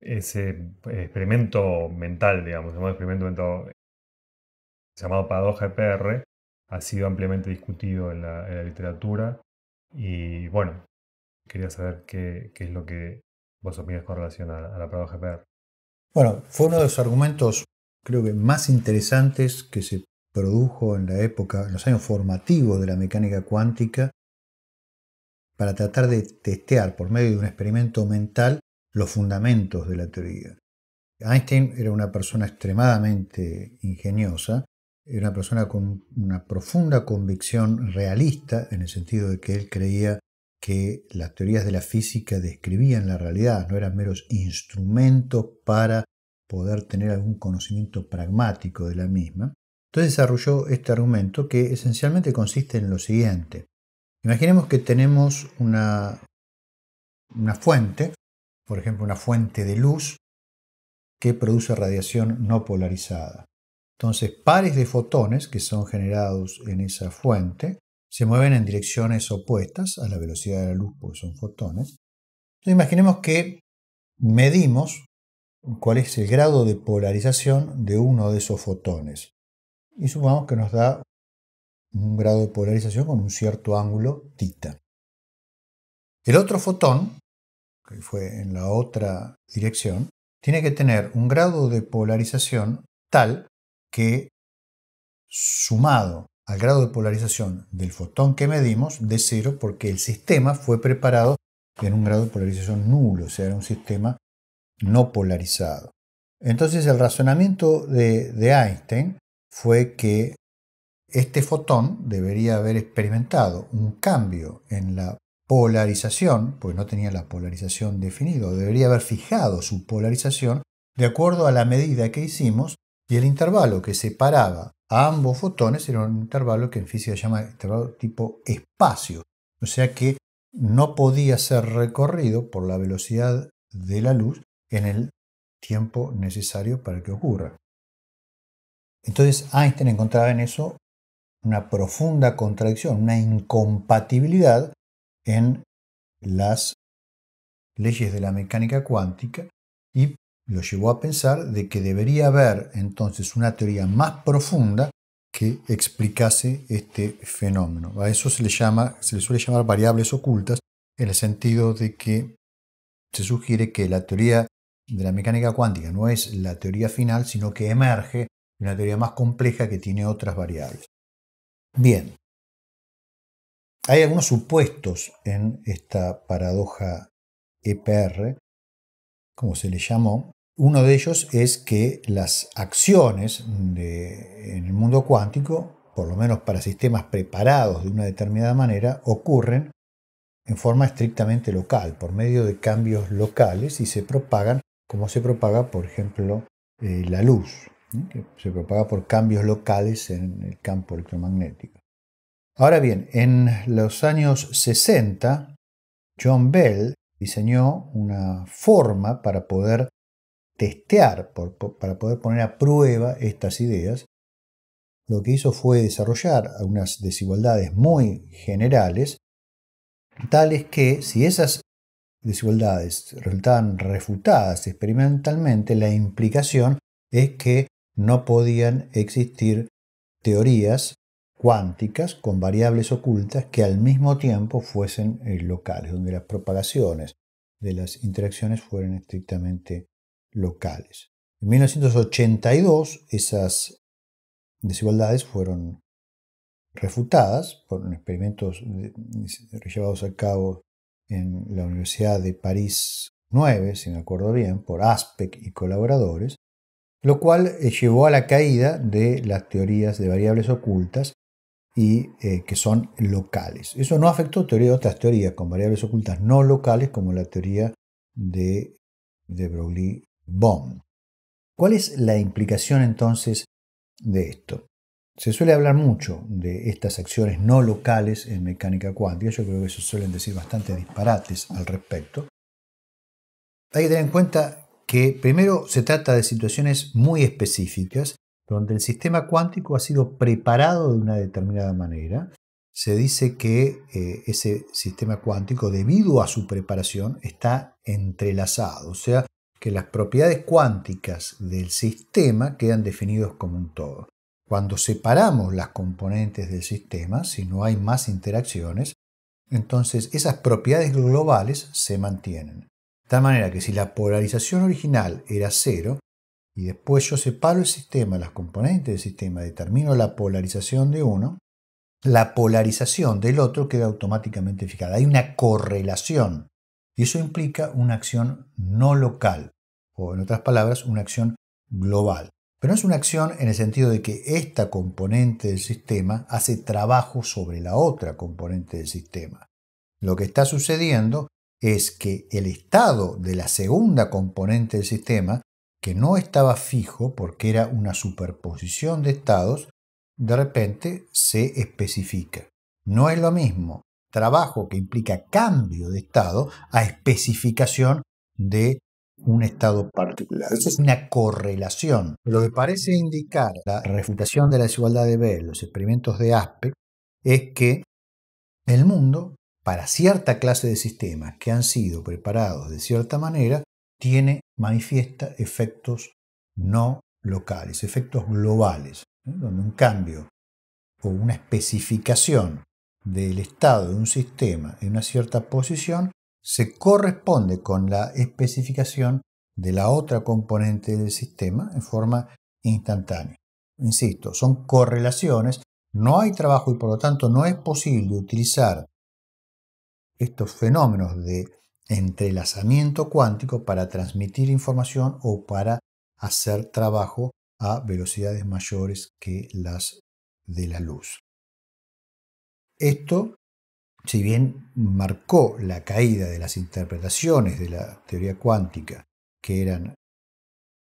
ese eh, experimento mental, digamos, llamado experimento llamado paradoja EPR, ha sido ampliamente discutido en la, literatura y bueno, quería saber qué, es lo que vos opinas con relación a, la paradoja EPR. Bueno, fue uno de los argumentos creo que más interesantes que se produjo en la época, en los años formativos de la mecánica cuántica, para tratar de testear por medio de un experimento mental los fundamentos de la teoría. Einstein era una persona extremadamente ingeniosa, era una persona con una profunda convicción realista, en el sentido de que él creía que las teorías de la física describían la realidad, no eran meros instrumentos para poder tener algún conocimiento pragmático de la misma. Entonces desarrolló este argumento que esencialmente consiste en lo siguiente. Imaginemos que tenemos una, una fuente por ejemplo, una fuente de luz que produce radiación no polarizada. Entonces, pares de fotones que son generados en esa fuente se mueven en direcciones opuestas a la velocidad de la luz, porque son fotones. Entonces, imaginemos que medimos cuál es el grado de polarización de uno de esos fotones. Y supongamos que nos da un grado de polarización con un cierto ángulo tita. El otro fotón que fue en la otra dirección, tiene que tener un grado de polarización tal que sumado al grado de polarización del fotón que medimos, de cero, porque el sistema fue preparado en un grado de polarización nulo, o sea, era un sistema no polarizado. Entonces el razonamiento de, de Einstein fue que este fotón debería haber experimentado un cambio en la polarización, pues no tenía la polarización definida, debería haber fijado su polarización de acuerdo a la medida que hicimos y el intervalo que separaba a ambos fotones era un intervalo que en física se llama intervalo tipo espacio, o sea que no podía ser recorrido por la velocidad de la luz en el tiempo necesario para que ocurra. Entonces Einstein encontraba en eso una profunda contradicción, una incompatibilidad en las leyes de la mecánica cuántica y lo llevó a pensar de que debería haber entonces una teoría más profunda que explicase este fenómeno. A eso se le, llama, se le suele llamar variables ocultas en el sentido de que se sugiere que la teoría de la mecánica cuántica no es la teoría final, sino que emerge una teoría más compleja que tiene otras variables. Bien, hay algunos supuestos en esta paradoja EPR, como se le llamó. Uno de ellos es que las acciones en el mundo cuántico, por lo menos para sistemas preparados de una determinada manera, ocurren en forma estrictamente local, por medio de cambios locales y se propagan como se propaga, por ejemplo, eh, la luz, que se propaga por cambios locales en el campo electromagnético. Ahora bien, en los años 60, John Bell diseñó una forma para poder testear, para poder poner a prueba estas ideas. Lo que hizo fue desarrollar unas desigualdades muy generales, tales que si esas desigualdades resultaban refutadas experimentalmente, la implicación es que no podían existir teorías cuánticas con variables ocultas que al mismo tiempo fuesen eh, locales, donde las propagaciones de las interacciones fueran estrictamente locales. En 1982 esas desigualdades fueron refutadas por experimentos llevados a cabo en la Universidad de París 9, si me acuerdo bien, por Aspect y colaboradores, lo cual eh, llevó a la caída de las teorías de variables ocultas y eh, que son locales. Eso no afectó teoría, otras teorías con variables ocultas no locales como la teoría de, de Broglie-Bohm. ¿Cuál es la implicación entonces de esto? Se suele hablar mucho de estas acciones no locales en mecánica cuántica, yo creo que se suelen decir bastante disparates al respecto. Hay que tener en cuenta que primero se trata de situaciones muy específicas donde el sistema cuántico ha sido preparado de una determinada manera. Se dice que eh, ese sistema cuántico, debido a su preparación, está entrelazado, o sea, que las propiedades cuánticas del sistema quedan definidas como un todo. Cuando separamos las componentes del sistema, si no hay más interacciones, entonces esas propiedades globales se mantienen. De tal manera que si la polarización original era cero, y después yo separo el sistema, las componentes del sistema, determino la polarización de uno, la polarización del otro queda automáticamente fijada. Hay una correlación y eso implica una acción no local o en otras palabras una acción global. Pero no es una acción en el sentido de que esta componente del sistema hace trabajo sobre la otra componente del sistema. Lo que está sucediendo es que el estado de la segunda componente del sistema que no estaba fijo porque era una superposición de estados, de repente se especifica. No es lo mismo trabajo que implica cambio de estado a especificación de un estado particular. Esa es una correlación. Lo que parece indicar la refutación de la desigualdad de Bell, los experimentos de Aspe, es que el mundo, para cierta clase de sistemas que han sido preparados de cierta manera, tiene, manifiesta efectos no locales, efectos globales, ¿eh? donde un cambio o una especificación del estado de un sistema en una cierta posición se corresponde con la especificación de la otra componente del sistema en forma instantánea. Insisto, son correlaciones, no hay trabajo y por lo tanto no es posible utilizar estos fenómenos de entrelazamiento cuántico para transmitir información o para hacer trabajo a velocidades mayores que las de la luz. Esto, si bien marcó la caída de las interpretaciones de la teoría cuántica, que eran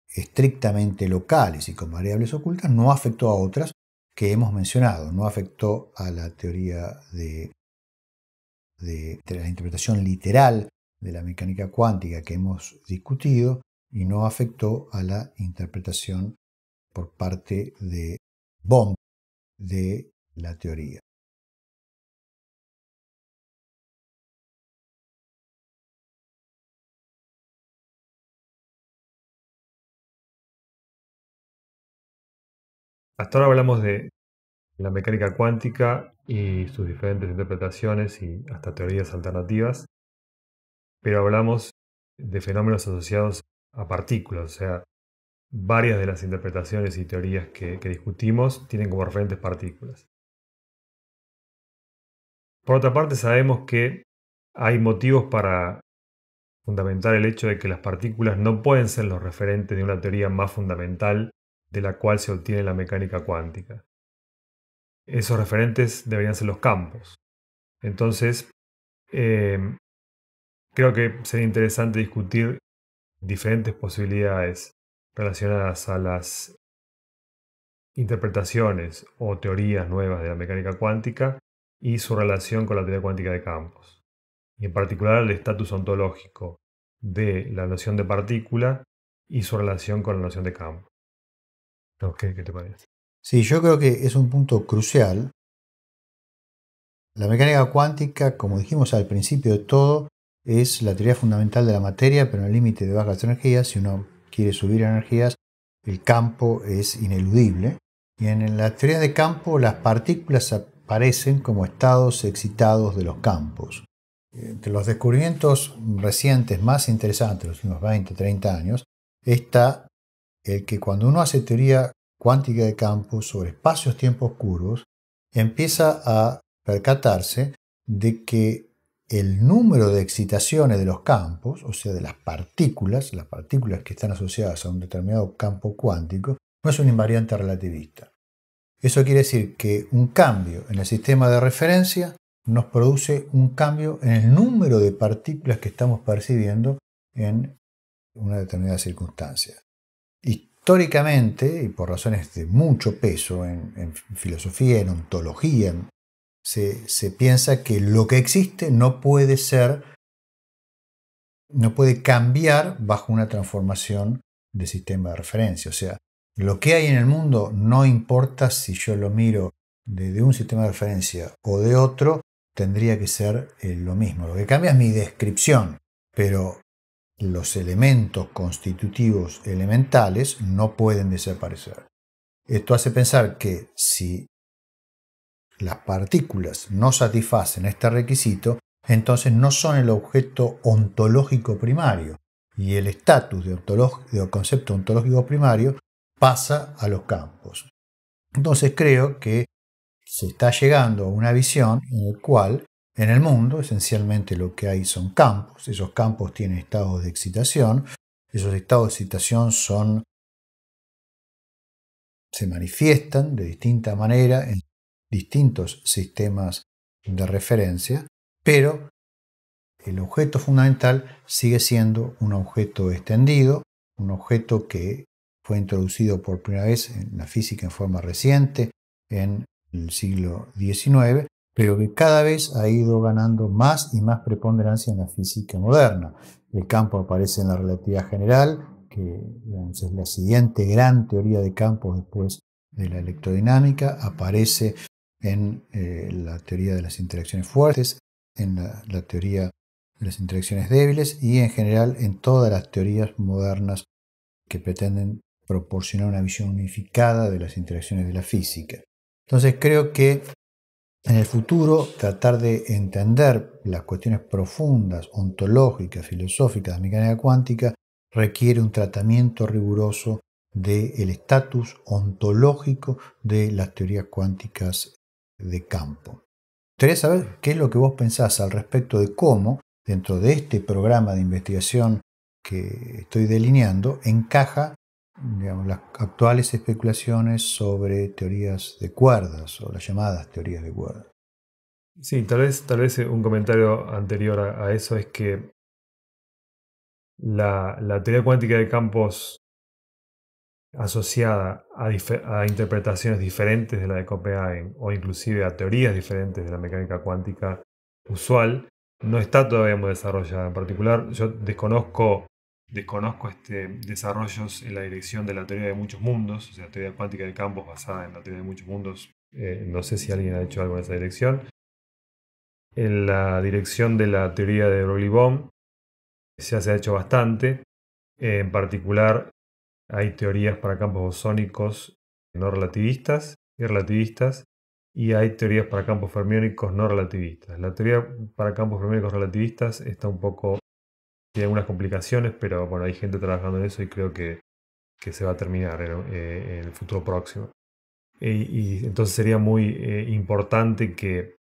estrictamente locales y con variables ocultas, no afectó a otras que hemos mencionado, no afectó a la teoría de, la interpretación literal de la mecánica cuántica que hemos discutido y no afectó a la interpretación por parte de Bohm de la teoría. Hasta ahora hablamos de la mecánica cuántica y sus diferentes interpretaciones y hasta teorías alternativas pero hablamos de fenómenos asociados a partículas, o sea, varias de las interpretaciones y teorías que, discutimos tienen como referentes partículas. Por otra parte, sabemos que hay motivos para fundamentar el hecho de que las partículas no pueden ser los referentes de una teoría más fundamental de la cual se obtiene la mecánica cuántica. Esos referentes deberían ser los campos. Entonces, eh, Creo que sería interesante discutir diferentes posibilidades relacionadas a las interpretaciones o teorías nuevas de la mecánica cuántica y su relación con la teoría cuántica de campos, y en particular el estatus ontológico de la noción de partícula y su relación con la noción de campo. ¿Qué, ¿Qué te parece? Sí, yo creo que es un punto crucial. La mecánica cuántica, como dijimos al principio de todo, es la teoría fundamental de la materia, pero en el límite de bajas energías, si uno quiere subir energías, el campo es ineludible. Y en la teoría de campo, las partículas aparecen como estados excitados de los campos. Entre los descubrimientos recientes más interesantes, los últimos 20, 30 años, está el que cuando uno hace teoría cuántica de campo sobre espacios-tiempos curvos, empieza a percatarse de que el número de excitaciones de los campos, o sea, de las partículas, las partículas que están asociadas a un determinado campo cuántico, no es un invariante relativista. Eso quiere decir que un cambio en el sistema de referencia nos produce un cambio en el número de partículas que estamos percibiendo en una determinada circunstancia. Históricamente, y por razones de mucho peso en, filosofía, en ontología, en se, piensa que lo que existe no puede ser, no puede cambiar bajo una transformación de sistema de referencia. O sea, lo que hay en el mundo no importa si yo lo miro desde un sistema de referencia o de otro, tendría que ser eh, lo mismo. Lo que cambia es mi descripción, pero los elementos constitutivos elementales no pueden desaparecer. Esto hace pensar que si las partículas no satisfacen este requisito, entonces no son el objeto ontológico primario y el estatus de, concepto ontológico primario pasa a los campos. Entonces creo que se está llegando a una visión en la cual en el mundo esencialmente lo que hay son campos, esos campos tienen estados de excitación, esos estados de excitación son se manifiestan de distinta manera en distintos sistemas de referencia, pero el objeto fundamental sigue siendo un objeto extendido, un objeto que fue introducido por primera vez en la física en forma reciente, en el siglo XIX, pero que cada vez ha ido ganando más y más preponderancia en la física moderna. El campo aparece en la relatividad general, que es la siguiente gran teoría de campos después de la electrodinámica, aparece en eh, la teoría de las interacciones fuertes, en la, teoría de las interacciones débiles y en general en todas las teorías modernas que pretenden proporcionar una visión unificada de las interacciones de la física. Entonces creo que en el futuro tratar de entender las cuestiones profundas, ontológicas, filosóficas de la mecánica cuántica requiere un tratamiento riguroso del estatus ontológico de las teorías cuánticas de campo. Quería saber qué es lo que vos pensás al respecto de cómo, dentro de este programa de investigación que estoy delineando, encaja las actuales especulaciones sobre teorías de cuerdas o las llamadas teorías de cuerdas. Sí, tal vez, tal vez eh, un comentario anterior a, eso es que la, teoría cuántica de campos asociada a, interpretaciones diferentes de la de Copenhagen o inclusive a teorías diferentes de la mecánica cuántica usual, no está todavía muy desarrollada. En particular, yo desconozco, este, desarrollos en la dirección de la teoría de muchos mundos, o sea, teoría cuántica de campos basada en la teoría de muchos mundos. Eh, no sé si alguien ha hecho algo en esa dirección. En la dirección de la teoría de Broglie-Bohm se ha hecho bastante. En particular, hay teorías para campos bosónicos no relativistas y relativistas, y hay teorías para campos fermiónicos no relativistas. La teoría para campos fermiónicos relativistas está un poco, tiene algunas complicaciones, pero bueno, hay gente trabajando en eso y creo que, que se va a terminar en eh, el futuro próximo. Eh, y entonces sería muy eh, importante que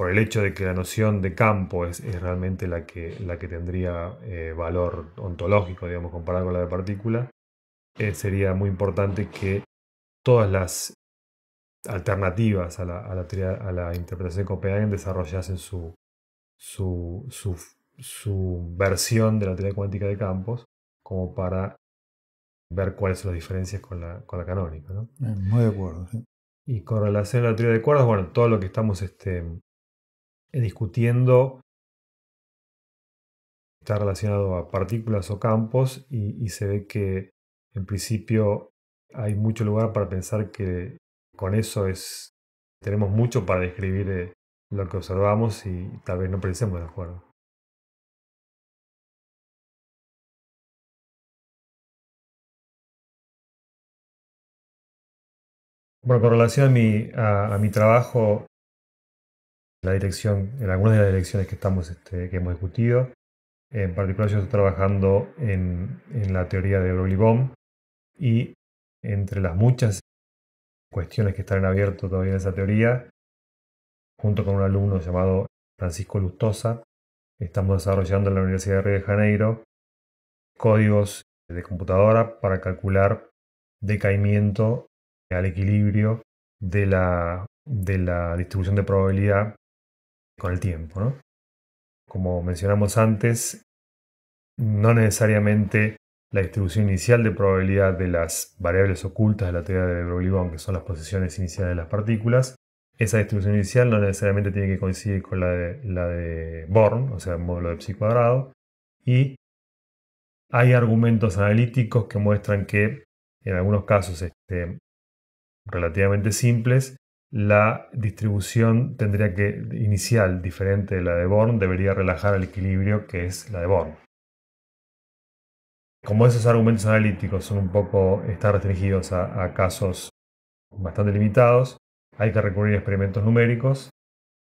por el hecho de que la noción de campo es, realmente la que, la que tendría eh, valor ontológico, digamos, comparado con la de partícula, eh, sería muy importante que todas las alternativas a la, a la, interpretación de Copenhagen desarrollasen su, su, versión de la teoría cuántica de campos como para ver cuáles son las diferencias con la, con la canónica. Eh, muy de acuerdo. Sí. Y con relación a la teoría de cuerdas, bueno, todo lo que estamos este, discutiendo está relacionado a partículas o campos y, se ve que en principio hay mucho lugar para pensar que con eso es tenemos mucho para describir eh, lo que observamos y tal vez no pensemos de acuerdo. Bueno, con relación a mi, a mi trabajo dirección, en algunas de las direcciones que, estamos, este, que hemos discutido. En particular yo estoy trabajando en, la teoría de Broglie y entre las muchas cuestiones que están en todavía en esa teoría, junto con un alumno llamado Francisco Lustosa, estamos desarrollando en la Universidad de Río de Janeiro códigos de computadora para calcular decaimiento al equilibrio de la distribución de probabilidad con el tiempo. Como mencionamos antes, no necesariamente la distribución inicial de probabilidad de las variables ocultas de la teoría de broglie que son las posiciones iniciales de las partículas, esa distribución inicial no necesariamente tiene que coincidir con la de, Born, o sea, el módulo de psi cuadrado, y hay argumentos analíticos que muestran que en algunos casos este, relativamente simples, la distribución tendría que, inicial, diferente de la de Born, debería relajar el equilibrio que es la de Born. Como esos argumentos analíticos son un poco, están restringidos a casos bastante limitados, hay que recurrir a experimentos numéricos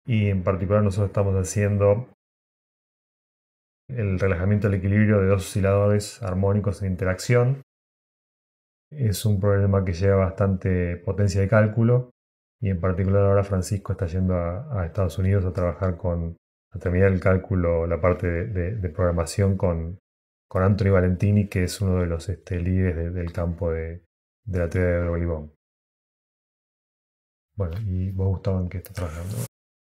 y en particular nosotros estamos haciendo el relajamiento del equilibrio de dos osciladores armónicos en interacción. Es un problema que lleva bastante potencia de cálculo y en particular ahora Francisco está yendo a, Estados Unidos a trabajar con, a terminar el cálculo, la parte de, programación con, con Anthony Valentini, que es uno de los este, líderes del campo de, la teoría de Bolivón. Bueno, ¿y vos, Gustavo, en qué estás trabajando?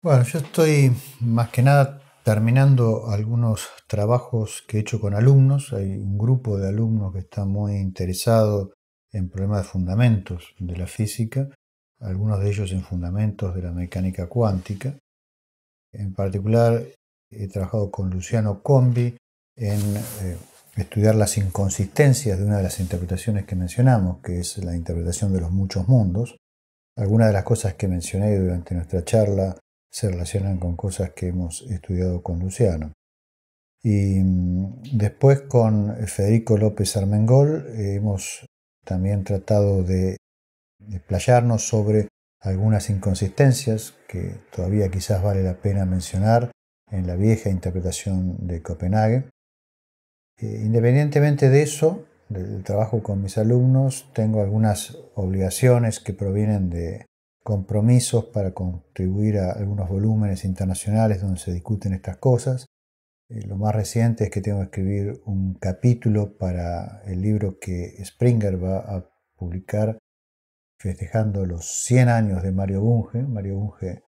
Bueno, yo estoy más que nada terminando algunos trabajos que he hecho con alumnos. Hay un grupo de alumnos que está muy interesado en problemas de fundamentos de la física algunos de ellos en fundamentos de la mecánica cuántica. En particular, he trabajado con Luciano Combi en eh, estudiar las inconsistencias de una de las interpretaciones que mencionamos, que es la interpretación de los muchos mundos. Algunas de las cosas que mencioné durante nuestra charla se relacionan con cosas que hemos estudiado con Luciano. Y mm, después con Federico López Armengol eh, hemos también tratado de desplayarnos sobre algunas inconsistencias que todavía quizás vale la pena mencionar en la vieja interpretación de Copenhague. Eh, independientemente de eso, del trabajo con mis alumnos, tengo algunas obligaciones que provienen de compromisos para contribuir a algunos volúmenes internacionales donde se discuten estas cosas. Eh, lo más reciente es que tengo que escribir un capítulo para el libro que Springer va a publicar festejando los 100 años de Mario Bunge. Mario Bunge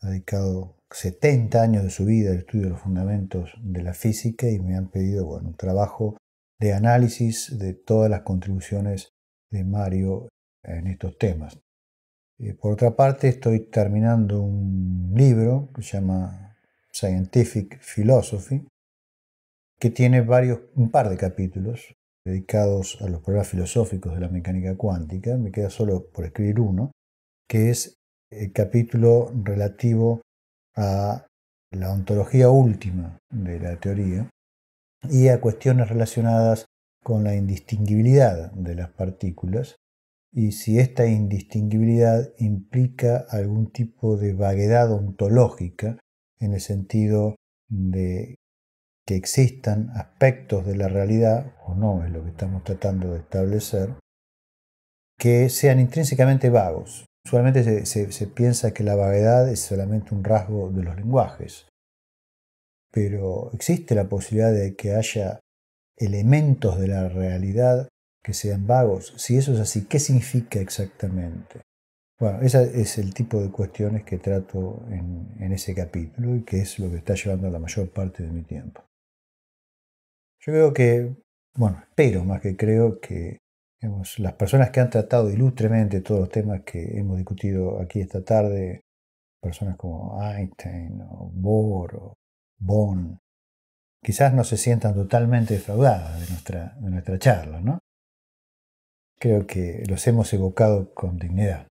ha dedicado 70 años de su vida al estudio de los fundamentos de la física y me han pedido bueno, un trabajo de análisis de todas las contribuciones de Mario en estos temas. Eh, por otra parte, estoy terminando un libro que se llama Scientific Philosophy, que tiene varios, un par de capítulos dedicados a los problemas filosóficos de la mecánica cuántica, me queda solo por escribir uno, que es el capítulo relativo a la ontología última de la teoría y a cuestiones relacionadas con la indistinguibilidad de las partículas y si esta indistinguibilidad implica algún tipo de vaguedad ontológica en el sentido de que existan aspectos de la realidad, o no es lo que estamos tratando de establecer, que sean intrínsecamente vagos. Usualmente se, piensa que la vaguedad es solamente un rasgo de los lenguajes, pero existe la posibilidad de que haya elementos de la realidad que sean vagos. Si eso es así, ¿qué significa exactamente? Bueno, ese es el tipo de cuestiones que trato en ese capítulo y que es lo que está llevando la mayor parte de mi tiempo. Yo creo que, bueno, espero más que creo que las personas que han tratado ilustremente todos los temas que hemos discutido aquí esta tarde, personas como Einstein o Bohr o Bohn, quizás no se sientan totalmente defraudadas de nuestra, de nuestra charla, ¿no? Creo que los hemos evocado con dignidad.